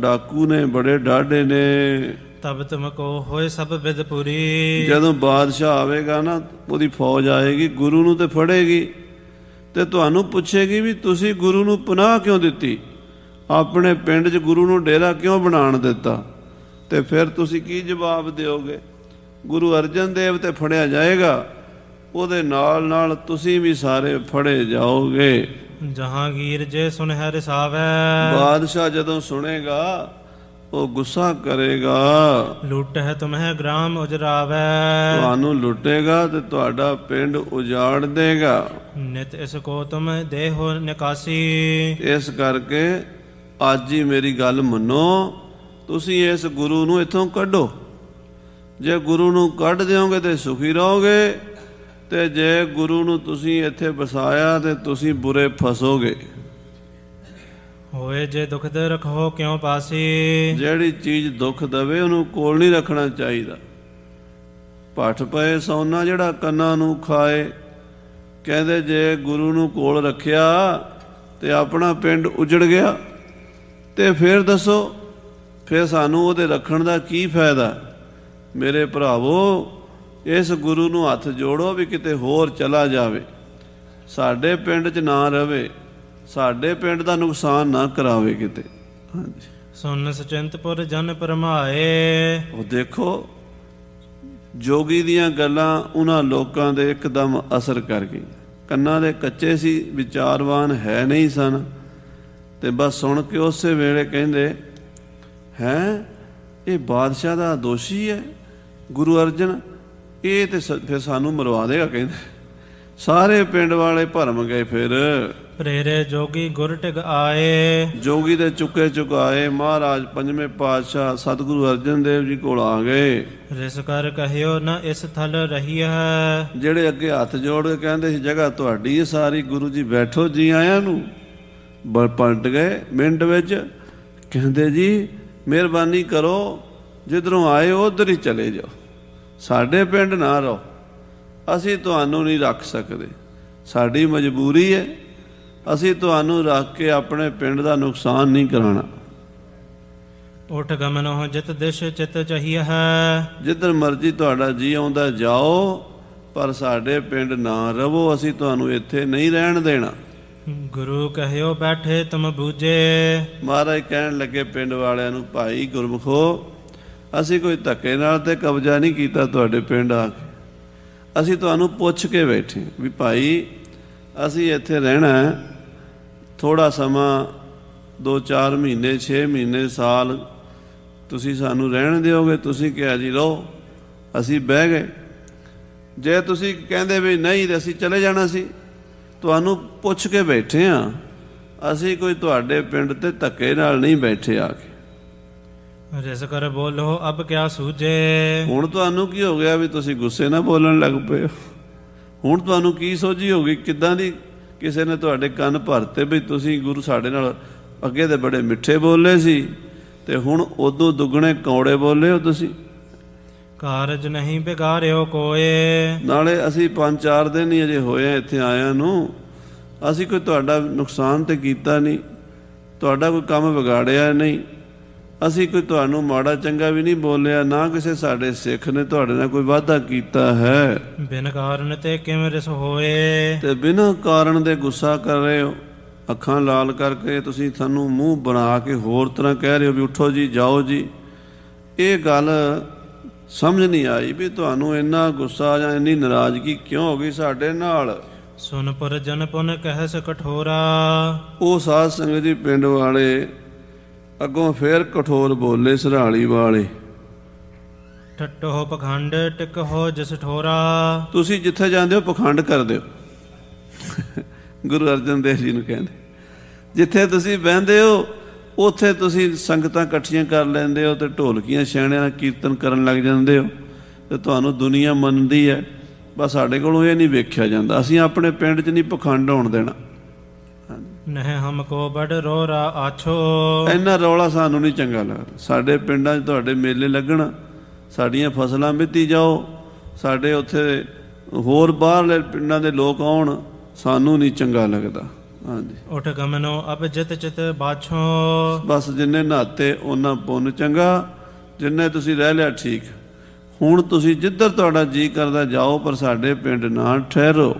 ਡਾਕੂ ਨੇ ਬੜੇ ਡਾਢੇ ਨੇ ਤਬ ਤੁਮ ਕੋ ਹੋਏ ਸਭ ਵਿਦ ਪੁਰੀ ਜਦੋਂ ਬਾਦਸ਼ਾਹ ਆਵੇਗਾ ਨਾ ਉਹਦੀ ਫੌਜ ਆਏਗੀ ਗੁਰੂ ਨੂੰ ਤੇ ਫੜੇਗੀ ਤੇ ਤੁਹਾਨੂੰ ਪੁੱਛੇਗੀ ਵੀ ਤੁਸੀਂ ਗੁਰੂ ਨੂੰ ਪਨਾਹ ਕਿਉਂ ਦਿੱਤੀ ਆਪਣੇ ਪਿੰਡ 'ਚ ਗੁਰੂ ਨੂੰ ਡੇਰਾ ਕਿਉਂ ਬਣਾਉਣ ਦਿੱਤਾ ਤੇ ਫਿਰ ਤੁਸੀਂ ਕੀ ਜਵਾਬ ਦਿਓਗੇ ਗੁਰੂ ਅਰਜਨ ਦੇਵ ਤੇ ਫੜਿਆ ਜਾਏਗਾ ਉਹਦੇ ਨਾਲ ਨਾਲ ਤੁਸੀਂ ਵੀ ਸਾਰੇ ਫੜੇ ਜਾਓਗੇ ਜਹਾਂਗੀਰ ਜੇ ਸੁਨਹਿ ਰਸਾਵੇ ਬਾਦਸ਼ਾਹ ਜਦੋਂ ਸੁਣੇਗਾ ਉਹ ਗੁੱਸਾ ਕਰੇਗਾ ਲੁੱਟ ਹੈ ਤੁਮਹਿ ਗ੍ਰਾਮ ਉਜਰਾਵੇ ਤੁਹਾਨੂੰ ਲੁੱਟੇਗਾ ਤੇ ਤੁਹਾਡਾ ਪਿੰਡ ਉਜਾੜ ਦੇਗਾ ਨਿਤ ਇਸ ਕੋ ਤੁਮ ਦੇਹੋ ਨਿਕਾਸੀ ਇਸ ਕਰਕੇ ਅੱਜ ਹੀ ਮੇਰੀ ਗੱਲ ਮੰਨੋ ਤੁਸੀਂ ਇਸ ਗੁਰੂ ਨੂੰ ਇੱਥੋਂ ਕੱਢੋ ਜੇ ਗੁਰੂ ਨੂੰ ਕੱਢ ਦਿਓਗੇ ਤੇ ਸੁਖੀ ਰਹੋਗੇ ਤੇ ਜੇ ਗੁਰੂ ਨੂੰ ਤੁਸੀਂ ਇੱਥੇ ਬਸਾਇਆ ਤੇ ਤੁਸੀਂ ਬੁਰੇ ਫਸੋਗੇ ਹੋਏ ਜੇ ਦੁੱਖ ਦੇ ਰਖੋ ਕਿਉਂ ਪਾਸੇ ਜਿਹੜੀ ਚੀਜ਼ ਦੁੱਖ ਦਵੇ ਉਹਨੂੰ ਕੋਲ ਨਹੀਂ ਰੱਖਣਾ ਚਾਹੀਦਾ ਪਾਠ ਪਏ ਸੋਨਾ ਜਿਹੜਾ ਕੰਨਾਂ ਨੂੰ ਖਾਏ ਕਹਿੰਦੇ ਜੇ ਗੁਰੂ ਨੂੰ ਕੋਲ ਰੱਖਿਆ ਤੇ ਆਪਣਾ ਪਿੰਡ ਉਜੜ ਗਿਆ ਤੇ ਫਿਰ ਦੱਸੋ ਫਿਰ ਸਾਨੂੰ ਉਹਦੇ ਰੱਖਣ ਦਾ ਕੀ ਫਾਇਦਾ ਮੇਰੇ ਭਰਾਵੋ ਇਸ ਗੁਰੂ ਨੂੰ ਹੱਥ ਜੋੜੋ ਵੀ ਕਿਤੇ ਹੋਰ ਚਲਾ ਜਾਵੇ ਸਾਡੇ ਪਿੰਡ 'ਚ ਨਾ ਰਵੇ ਸਾਡੇ ਪਿੰਡ ਦਾ ਨੁਕਸਾਨ ਨਾ ਕਰਾਵੇ ਕਿਤੇ ਹਾਂਜੀ ਸੁਨ ਸਚਿੰਤਪੁਰ ਜਨ ਪਰਮਾਏ ਉਹ ਦੇਖੋ ਜੋਗੀ ਦੀਆਂ ਗੱਲਾਂ ਉਹਨਾਂ ਲੋਕਾਂ ਦੇ ਇੱਕਦਮ ਅਸਰ ਕਰ ਗਈ ਕੰਨਾਂ ਦੇ ਕੱਚੇ ਸੀ ਵਿਚਾਰਵਾਨ ਹੈ ਨਹੀਂ ਸਨ ਤੇ ਬਸ ਸੁਣ ਕੇ ਉਸੇ ਵੇਲੇ ਕਹਿੰਦੇ ਹੈ ਇਹ ਬਾਦਸ਼ਾਹ ਦਾ ਦੋਸ਼ੀ ਹੈ ਗੁਰੂ ਅਰਜਨ ਇਹ ਤੇ ਫਿਰ ਸਾਨੂੰ ਮਰਵਾ ਦੇਗਾ ਕਹਿੰਦੇ ਸਾਰੇ ਪਿੰਡ ਵਾਲੇ ਭਰਮ ਗਏ ਫਿਰ ਪ੍ਰੇਰੇ ਜੋਗੀ ਗੁਰ ਟਿਗ ਆਏ ਜੋਗੀ ਦੇ ਚੁੱਕੇ ਚੁਕਾਏ ਮਹਾਰਾਜ ਪੰਜਵੇਂ ਪਾਤਸ਼ਾਹ ਸਤਿਗੁਰੂ ਅਰਜਨ ਦੇਵ ਜੀ ਕੋਲ ਆ ਗਏ ਰਿਸ ਕਰ ਕਹਿਓ ਨਾ ਇਸ ਥਲ ਰਹੀ ਹੈ ਜਿਹੜੇ ਅੱਗੇ ਹੱਥ ਜੋੜ ਕੇ ਕਹਿੰਦੇ ਸੀ ਜਗ੍ਹਾ ਤੁਹਾਡੀ ਹੈ ਸਾਰੀ ਗੁਰੂ ਜੀ ਬੈਠੋ ਜੀ ਆਇਆਂ ਨੂੰ ਬਲ ਪਲਟ ਗਏ ਮਿੰਟ ਵਿੱਚ ਕਹਿੰਦੇ ਜੀ ਮਿਹਰਬਾਨੀ ਕਰੋ ਜਿੱਧਰੋਂ ਆਏ ਉਧਰ ਹੀ ਚਲੇ ਜਾਓ ਸਾਡੇ ਪਿੰਡ ਨਾ ਰਹੋ ਅਸੀਂ ਤੁਹਾਨੂੰ ਨਹੀਂ ਰੱਖ ਸਕਦੇ ਸਾਡੀ ਮਜਬੂਰੀ ਹੈ ਅਸੀਂ ਤੁਹਾਨੂੰ ਰੱਖ ਕੇ ਆਪਣੇ ਪਿੰਡ ਦਾ ਨੁਕਸਾਨ ਨਹੀਂ ਕਰਾਣਾ ਉਠ ਗਮਨੋ ਜਿਤ ਦਿਸ਼ ਚਿਤ ਚਹੀ ਹੈ ਜਿੱਧਰ ਮਰਜ਼ੀ ਤੁਹਾਡਾ ਜੀ ਆਉਂਦਾ ਜਾਓ ਪਰ ਸਾਡੇ ਪਿੰਡ ਨਾ ਰਵੋ ਅਸੀਂ ਤੁਹਾਨੂੰ ਇੱਥੇ ਨਹੀਂ ਰਹਿਣ ਦੇਣਾ ਗੁਰੂ ਕਹਿਓ ਬੈਠੇ ਤੁਮ ਬੂਝੇ ਮਹਾਰਾਜ ਕਹਿਣ ਲੱਗੇ ਪਿੰਡ ਵਾਲਿਆਂ ਨੂੰ ਭਾਈ ਗੁਰਮਖੋ ਅਸੀਂ ਕੋਈ ਧੱਕੇ ਨਾਲ ਤੇ ਕਬਜ਼ਾ ਨਹੀਂ ਕੀਤਾ ਤੁਹਾਡੇ ਪਿੰਡ ਆ ਕੇ ਅਸੀਂ ਤੁਹਾਨੂੰ ਪੁੱਛ ਕੇ ਬੈਠੇ ਵੀ ਭਾਈ ਅਸੀਂ ਇੱਥੇ ਰਹਿਣਾ ਥੋੜਾ ਸਮਾਂ 2-4 ਮਹੀਨੇ 6 ਮਹੀਨੇ ਸਾਲ ਤੁਸੀਂ ਸਾਨੂੰ ਰਹਿਣ ਦਿਓਗੇ ਤੁਸੀਂ ਕਿਹਾ ਜੀ ਲੋ ਅਸੀਂ ਬਹਿ ਗਏ ਜੇ ਤੁਸੀਂ ਕਹਿੰਦੇ ਵੀ ਨਹੀਂ ਤੇ ਅਸੀਂ ਚਲੇ ਜਾਣਾ ਸੀ ਤੁਹਾਨੂੰ ਪੁੱਛ ਕੇ ਬੈਠੇ ਆ ਅਸੀਂ ਕੋਈ ਤੁਹਾਡੇ ਪਿੰਡ ਤੇ ਧੱਕੇ ਨਾਲ ਨਹੀਂ ਬੈਠੇ ਆ ਕੇ ਰਿਸ ਕਰ ਬੋਲੋ ਅਬ ਕਿਆ ਸੂਝੇ ਹੁਣ ਤੁਹਾਨੂੰ ਕੀ ਹੋ ਗਿਆ ਵੀ ਤੁਸੀਂ ਗੁੱਸੇ ਨਾਲ ਬੋਲਣ ਲੱਗ ਪਏ ਹੁਣ ਤੁਹਾਨੂੰ ਕੀ ਸੋਝੀ ਹੋ ਗਈ ਕਿੱਦਾਂ ਦੀ ਕਿਸੇ ਨੇ ਤੁਹਾਡੇ ਕੰਨ ਭਰਤੇ ਵੀ ਤੁਸੀਂ ਗੁਰੂ ਸਾਡੇ ਨਾਲ ਅੱਗੇ ਤੇ ਬੜੇ ਮਿੱਠੇ ਬੋਲੇ ਸੀ ਤੇ ਹੁਣ ਉਦੋਂ ਦੁੱਗਣੇ ਕੌੜੇ ਬੋਲੇ ਹੋ ਤੁਸੀਂ ਕਾਰਜ ਨਹੀਂ ਬਿਗਾਰਿਓ ਕੋਏ ਨਾਲੇ ਅਸੀਂ ਪੰਜ ਚਾਰ ਦਿਨ ਹੀ ਅਜੇ ਹੋਏ ਇੱਥੇ ਆਇਆਂ ਨੂੰ ਅਸੀਂ ਕੋਈ ਤੁਹਾਡਾ ਨੁਕਸਾਨ ਤੇ ਕੀਤਾ ਨਹੀਂ ਤੁਹਾਡਾ ਕੋਈ ਕੰਮ ਵਿਗਾੜਿਆ ਨਹੀਂ ਅਸੀਂ ਕੋਈ ਤੁਹਾਨੂੰ ਮਾੜਾ ਚੰਗਾ ਵੀ ਨਹੀਂ ਬੋਲਿਆ ਨਾ ਕਿਸੇ ਸਾਡੇ ਸਿੱਖ ਨੇ ਤੁਹਾਡੇ ਨਾਲ ਕੋਈ ਵਾਅਦਾ ਕੀਤਾ ਹੈ ਬਿਨ ਕਾਰਨ ਤੇ ਕਿਵੇਂ ਰਸ ਹੋਏ ਤੇ ਬਿਨ ਕਾਰਨ ਦੇ ਗੁੱਸਾ ਕਰ ਰਹੇ ਹੋ ਅੱਖਾਂ ਲਾਲ ਕਰਕੇ ਤੁਸੀਂ ਸਾਨੂੰ ਮੂੰਹ ਬਣਾ ਕੇ ਹੋਰ ਤਰ੍ਹਾਂ ਕਹਿ ਰਹੇ ਹੋ ਵੀ ਉਠੋ ਜੀ ਜਾਓ ਜੀ ਇਹ ਗੱਲ ਸਮਝ ਨਹੀਂ ਆਈ ਵੀ ਤੁਹਾਨੂੰ ਇੰਨਾ ਗੁੱਸਾ ਜਾਂ ਇੰਨੀ ਨਾਰਾਜ਼ਗੀ ਕਿਉਂ ਹੋ ਗਈ ਸਾਡੇ ਨਾਲ ਸੁਨ ਪਰ ਜਨ ਪੁਨ ਕਹਿਸ ਕਠੋਰਾ ਉਹ ਸਾਧ ਸੰਗਤ ਜੀ ਪਿੰਡ ਵਾਲੇ ਅੱਗੋਂ ਫੇਰ ਕਠੋਰ ਬੋਲੇ ਸਰਾਲੀ ਵਾਲੇ ਠੱਟੋ ਪਖੰਡ ਹੋ ਜਿਸ ਠੋਰਾ ਤੁਸੀਂ ਜਿੱਥੇ ਜਾਂਦੇ ਹੋ ਪਖੰਡ ਕਰਦੇ ਹੋ ਗੁਰੂ ਅਰਜਨ ਦੇਵ ਜੀ ਨੂੰ ਕਹਿੰਦੇ ਜਿੱਥੇ ਤੁਸੀਂ ਬਹਿੰਦੇ ਹੋ ਉਥੇ ਤੁਸੀਂ ਸੰਗਤਾਂ ਇਕੱਠੀਆਂ ਕਰ ਲੈਂਦੇ ਹੋ ਤੇ ਢੋਲਕੀਆਂ ਛੈਣਿਆਂ ਨਾਲ ਕੀਰਤਨ ਕਰਨ ਲੱਗ ਜਾਂਦੇ ਹੋ ਤੇ ਤੁਹਾਨੂੰ ਦੁਨੀਆ ਮੰਨਦੀ ਹੈ ਬਸ ਸਾਡੇ ਕੋਲੋਂ ਇਹ ਨਹੀਂ ਵੇਖਿਆ ਜਾਂਦਾ ਅਸੀਂ ਆਪਣੇ ਪਿੰਡ 'ਚ ਨਹੀਂ ਪਖੰਡ ਹੋਣ ਦੇਣਾ ਨਹ ਹਮ ਕੋ ਬੜ ਰੋਰਾ ਆਛੋ ਇਹਨਾਂ ਰੌਲਾ ਸਾਨੂੰ ਨਹੀਂ ਚੰਗਾ ਲੱਗਦਾ ਸਾਡੇ ਪਿੰਡਾਂ 'ਚ ਤੁਹਾਡੇ ਮੇਲੇ ਲੱਗਣ ਸਾਡੀਆਂ ਫਸਲਾਂ ਮਿੱਤੀ ਜਾਓ ਸਾਡੇ ਉੱਥੇ ਹੋਰ ਬਾਹਰਲੇ ਪਿੰਡਾਂ ਦੇ ਲੋਕ ਆਉਣ ਸਾਨੂੰ ਨਹੀਂ ਚੰਗਾ ਲੱਗਦਾ ਹਾਂਜੀ ਉਠ ਗਮਨੋ ਅਬ ਜਿਤ ਚਿਤ ਬਾਛੋ ਬਸ ਜਿੰਨੇ ਨਾਤੇ ਉਹਨਾਂ ਪੁੰਨ ਚੰਗਾ ਜਿੰਨੇ ਤੁਸੀਂ ਰਹਿ ਲਿਆ ਠੀਕ ਹੁਣ ਤੁਸੀਂ ਜਿੱਧਰ ਤੁਹਾਡਾ ਜੀ ਕਰਦਾ ਜਾਓ ਪਰ ਸਾਡੇ ਪਿੰਡ ਨਾ ਠਹਿਰੋ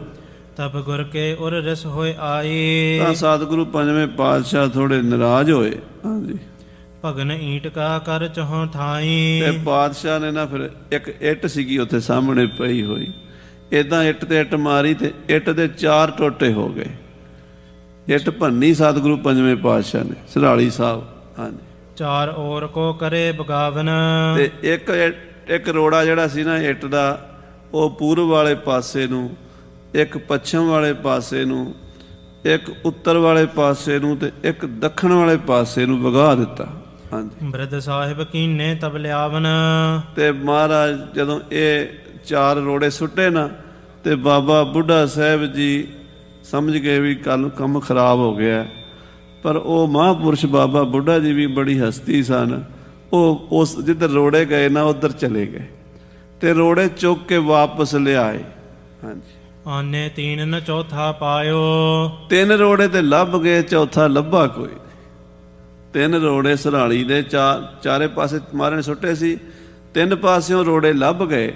ਤਬ ਗੁਰ ਕੇ ਉਰ ਰਸ ਹੋਏ ਆਈ ਤਾਂ ਸਤਿਗੁਰੂ ਪੰਜਵੇਂ ਪਾਤਸ਼ਾਹ ਥੋੜੇ ਨਾਰਾਜ਼ ਹੋਏ ਹਾਂਜੀ ਭਗਨ ਈਟ ਕਾ ਕਰ ਚਹੁ ਥਾਈ ਤੇ ਪਾਤਸ਼ਾਹ ਨੇ ਨਾ ਫਿਰ ਇੱਕ ਇੱਟ ਸੀਗੀ ਉੱਥੇ ਸਾਹਮਣੇ ਪਈ ਹੋਈ ਇਦਾਂ ਇੱਟ ਤੇ ਇੱਟ ਮਾਰੀ ਤੇ ਇੱਟ ਦੇ ਚਾਰ ਟੋਟੇ ਹੋ ਗਏ ਇੱਟ ਭੰਨੀ ਸਤਿਗੁਰੂ ਪੰਜਵੇਂ ਪਾਤਸ਼ਾਹ ਨੇ ਸਰਾਲੀ ਸਾਹਿਬ ਹਾਂਜੀ ਚਾਰ ਔਰ ਕੋ ਕਰੇ ਬਗਾਵਨ ਤੇ ਇੱਕ ਇੱਕ ਰੋੜਾ ਜਿਹੜਾ ਸੀ ਨਾ ਇੱਟ ਦਾ ਉਹ ਪੂਰਬ ਵਾਲੇ ਪਾਸੇ ਨੂੰ ਇੱਕ ਪੱਛਮ ਵਾਲੇ ਪਾਸੇ ਨੂੰ ਇੱਕ ਉੱਤਰ ਵਾਲੇ ਪਾਸੇ ਨੂੰ ਤੇ ਇੱਕ ਦੱਖਣ ਵਾਲੇ ਪਾਸੇ ਨੂੰ ਵਗਾ ਦਿੱਤਾ ਹਾਂਜੀ ਬ੍ਰਦ ਸਾਹਿਬ ਕੀਨੇ ਤਬਲਿਆਵਨ ਤੇ ਮਹਾਰਾਜ ਜਦੋਂ ਇਹ ਚਾਰ ਰੋੜੇ ਸੁੱਟੇ ਨਾ ਤੇ ਬਾਬਾ ਬੁੱਢਾ ਸਾਹਿਬ ਜੀ ਸਮਝ ਗਏ ਵੀ ਕੱਲ ਕੰਮ ਖਰਾਬ ਹੋ ਗਿਆ ਪਰ ਉਹ ਮਹਾਪੁਰਸ਼ ਬਾਬਾ ਬੁੱਢਾ ਜੀ ਵੀ ਬੜੀ ਹਸਤੀ ਸਨ ਉਹ ਉਸ ਜਿੱਧਰ ਰੋੜੇ ਗਏ ਨਾ ਉਧਰ ਚਲੇ ਗਏ ਤੇ ਰੋੜੇ ਚੁੱਕ ਕੇ ਵਾਪਸ ਲਿਆਏ ਹਾਂਜੀ ਆਨੇ ਤੀਨ ਨ ਚੌਥਾ ਪਾਇਓ ਤਿੰਨ ਰੋੜੇ ਤੇ ਲੱਭ ਗਏ ਚੌਥਾ ਲੱਭਾ ਕੋਈ ਤਿੰਨ ਰੋੜੇ ਸਰਾਲੀ ਦੇ ਚਾਰੇ ਪਾਸੇ ਮਾਰਨ ਸੁੱਟੇ ਸੀ ਤਿੰਨ ਪਾਸਿਓਂ ਰੋੜੇ ਲੱਭ ਗਏ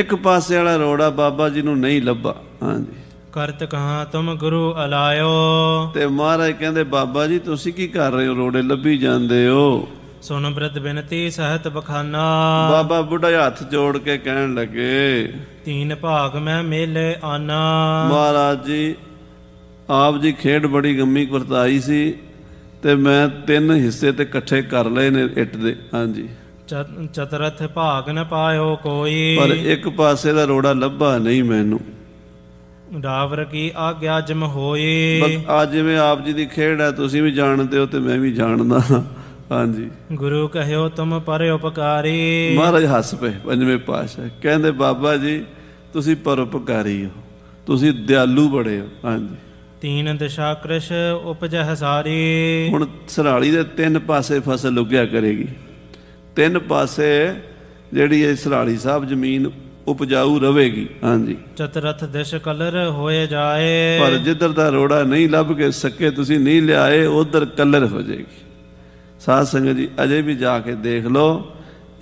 ਇੱਕ ਪਾਸੇ ਵਾਲਾ ਰੋੜਾ ਬਾਬਾ ਜੀ ਨੂੰ ਨਹੀਂ ਲੱਭਾ ਹਾਂਜੀ ਕਰਤ ਕਹਾ ਤੁਮ ਗੁਰੂ ਅਲਾਇਓ ਤੇ ਮਹਾਰਾਜ ਕਹਿੰਦੇ ਬਾਬਾ ਜੀ ਤੁਸੀਂ ਕੀ ਕਰ ਰਹੇ ਹੋ ਰੋੜੇ ਲੱਭੀ ਜਾਂਦੇ ਹੋ ਸੁਨ ਬ੍ਰਤ ਬਿਨਤੀ ਸਹਿਤ ਬਖਾਨਾ ਬਾਬਾ ਬੁੱਢਾ ਹੱਥ ਜੋੜ ਕੇ ਕਹਿਣ ਲੱਗੇ ਤੀਨ ਭਾਗ ਮੈਂ ਮੇਲੇ ਆਨਾ ਮਹਾਰਾਜ ਜੀ ਆਪ ਜੀ ਖੇਡ ਬੜੀ ਗੰਮੀ ਕਰਤਾਈ ਸੀ ਤੇ ਮੈਂ ਤਿੰਨ ਹਿੱਸੇ ਤੇ ਇਕੱਠੇ ਕਰ ਲਏ ਨੇ ਇੱਟ ਦੇ ਹਾਂਜੀ ਚਤਰਥ ਭਾਗ ਨ ਪਾਇਓ ਕੋਈ ਪਰ ਇੱਕ ਪਾਸੇ ਦਾ ਰੋੜਾ ਲੱਭਾ ਨਹੀਂ ਮੈਨੂੰ ਡਾਵਰ ਕੀ ਆਗਿਆ ਜਮ ਹੋਏ ਬਸ ਆ ਜਿਵੇਂ ਆਪ ਜੀ ਦੀ ਖੇਡ ਹੈ ਤੁਸੀਂ ਵੀ ਜਾਣਦੇ ਹੋ ਤੇ ਮੈਂ ਵੀ ਜਾਣਦਾ ਹਾਂ ਹਾਂਜੀ ਗੁਰੂ ਕਹਿਓ ਤੁਮ ਪਰ ਉਪਕਾਰੀ ਮਹਾਰਾਜ ਹੱਸ ਪਏ ਪੰਜਵੇਂ ਪਾਸ਼ਾ ਕਹਿੰਦੇ ਬਾਬਾ ਜੀ ਤੁਸੀਂ ਪਰ ਉਪਕਾਰੀ ਹੋ ਤੁਸੀਂ ਦਿਆਲੂ ਬੜੇ ਹੋ ਹਾਂਜੀ ਤੀਨ ਦਿਸ਼ਾ ਕ੍ਰਿਸ਼ ਉਪਜਹ ਸਾਰੀ ਹੁਣ ਸਰਾਲੀ ਦੇ ਤਿੰਨ ਪਾਸੇ ਫਸਲ ਉਗਿਆ ਕਰੇਗੀ ਤਿੰਨ ਪਾਸੇ ਜਿਹੜੀ ਇਹ ਸਰਾਲੀ ਸਾਹਿਬ ਜ਼ਮੀਨ ਉਪਜਾਊ ਰਵੇਗੀ ਹਾਂਜੀ ਚਤਰਥ ਦਿਸ਼ ਕਲਰ ਹੋਏ ਜਾਏ ਪਰ ਜਿੱਧਰ ਦਾ ਰੋੜਾ ਨਹੀਂ ਲੱਭ ਕੇ ਸਕੇ ਤੁਸੀਂ ਨਹੀਂ ਲਿਆਏ ਉਧਰ ਕਲਰ ਹੋ ਜਾਏਗੀ ਸਾਧ ਸੰਗਤ ਜੀ ਅਜੇ ਵੀ ਜਾ ਕੇ ਦੇਖ ਲਓ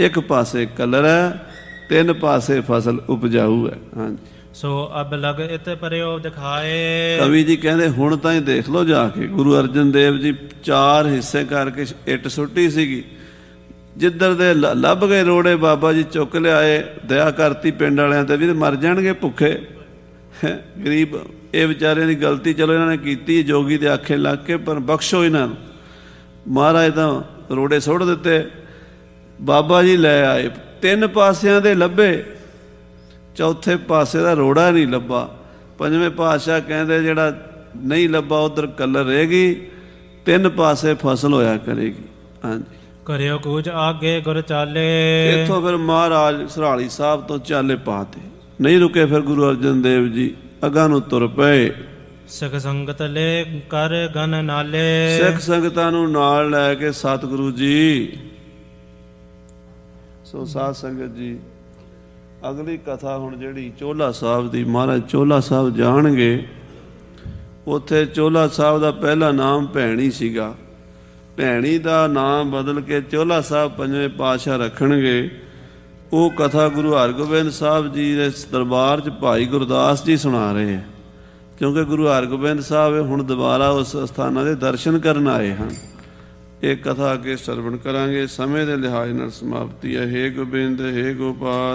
ਇੱਕ ਪਾਸੇ ਕਲਰ ਹੈ ਤਿੰਨ ਪਾਸੇ ਫਸਲ ਉਪਜਾਊ ਹੈ ਹਾਂਜੀ ਸੋ ਅਬ ਲਗ ਇਤੇ ਪਰਿਓ ਦਿਖਾਏ ਕਵੀ ਜੀ ਕਹਿੰਦੇ ਹੁਣ ਤਾਂ ਹੀ ਦੇਖ ਲਓ ਜਾ ਕੇ ਗੁਰੂ ਅਰਜਨ ਦੇਵ ਜੀ ਚਾਰ ਹਿੱਸੇ ਕਰਕੇ ਇੱਟ ਸੁੱਟੀ ਸੀਗੀ ਜਿੱਧਰ ਦੇ ਲੱਭ ਗਏ ਰੋੜੇ ਬਾਬਾ ਜੀ ਚੁੱਕ ਲਿਆਏ ਦਇਆ ਕਰਤੀ ਪਿੰਡ ਵਾਲਿਆਂ ਤੇ ਵੀ ਮਰ ਜਾਣਗੇ ਭੁੱਖੇ ਗਰੀਬ ਇਹ ਵਿਚਾਰਿਆਂ ਦੀ ਗਲਤੀ ਚਲੋ ਇਹਨਾਂ ਨੇ ਕੀਤੀ ਜੋਗੀ ਦੇ ਆਖੇ ਲੱਗ ਕੇ ਪਰ ਬਖਸ਼ੋ ਇਹਨਾਂ ਨੂੰ ਮਹਾਰਾਜ ਤਾਂ ਰੋੜੇ ਸੁੱਟ ਦਿੱਤੇ ਬਾਬਾ ਜੀ ਲੈ ਆਏ ਤਿੰਨ ਪਾਸਿਆਂ ਦੇ ਲੱਭੇ ਚੌਥੇ ਪਾਸੇ ਦਾ ਰੋੜਾ ਨਹੀਂ ਲੱਭਾ ਪੰਜਵੇਂ ਪਾਤਸ਼ਾਹ ਕਹਿੰਦੇ ਜਿਹੜਾ ਨਹੀਂ ਲੱਭਾ ਉਧਰ ਕਲਰ ਰਹੇਗੀ ਤਿੰਨ ਪਾਸੇ ਫਸਲ ਹੋਇਆ ਕਰੇਗੀ ਹਾਂਜੀ ਕਰਿਓ ਕੁਝ ਆਗੇ ਗੁਰ ਚਾਲੇ ਇੱਥੋਂ ਫਿਰ ਮਹਾਰਾਜ ਸਰਾਲੀ ਸਾਹਿਬ ਤੋਂ ਚਾਲੇ ਪਾਤੇ ਨਹੀਂ ਰੁਕੇ ਫਿਰ ਗੁਰੂ ਅਰਜਨ ਦੇਵ ਜੀ ਅਗਾ ਨੂੰ ਤੁਰ ਪਏ ਸਖ ਸੰਗਤ ਲੈ ਕਰ ਗਨ ਨਾਲੇ ਸਿੱਖ ਸੰਗਤਾਂ ਨੂੰ ਨਾਲ ਲੈ ਕੇ ਸਤਿਗੁਰੂ ਜੀ ਸੋ ਸਾਧ ਸੰਗਤ ਜੀ ਅਗਲੀ ਕਥਾ ਹੁਣ ਜਿਹੜੀ ਚੋਲਾ ਸਾਹਿਬ ਦੀ ਮਹਾਰਾਜ ਚੋਲਾ ਸਾਹਿਬ ਜਾਣਗੇ ਉੱਥੇ ਚੋਲਾ ਸਾਹਿਬ ਦਾ ਪਹਿਲਾ ਨਾਮ ਭੈਣੀ ਸੀਗਾ ਭੈਣੀ ਦਾ ਨਾਮ ਬਦਲ ਕੇ ਚੋਲਾ ਸਾਹਿਬ ਪੰਜਵੇਂ ਪਾਤਸ਼ਾਹ ਰੱਖਣਗੇ ਉਹ ਕਥਾ ਗੁਰੂ ਹਰਗੋਬਿੰਦ ਸਾਹਿਬ ਜੀ ਦੇ ਦਰਬਾਰ 'ਚ ਭਾਈ ਗੁਰਦਾਸ ਜੀ ਸੁਣਾ ਰਹੇ ਆ ਕਿਉਂਕਿ ਗੁਰੂ ਹਰਗੋਬਿੰਦ ਸਾਹਿਬ ਹੁਣ ਦੁਬਾਰਾ ਉਸ ਸਥਾਨਾਂ ਦੇ ਦਰਸ਼ਨ ਕਰਨ ਆਏ ਹਨ ਇਹ ਕਥਾ ਅਗੇ ਸਰਵਣ ਕਰਾਂਗੇ ਸਮੇਂ ਦੇ ਲਿਹਾਜ਼ ਨਾਲ ਸਮਾਪਤੀ ਹੈ ਹੇ ਗੋਬਿੰਦ ਹੇ ਗੋਪਾਲ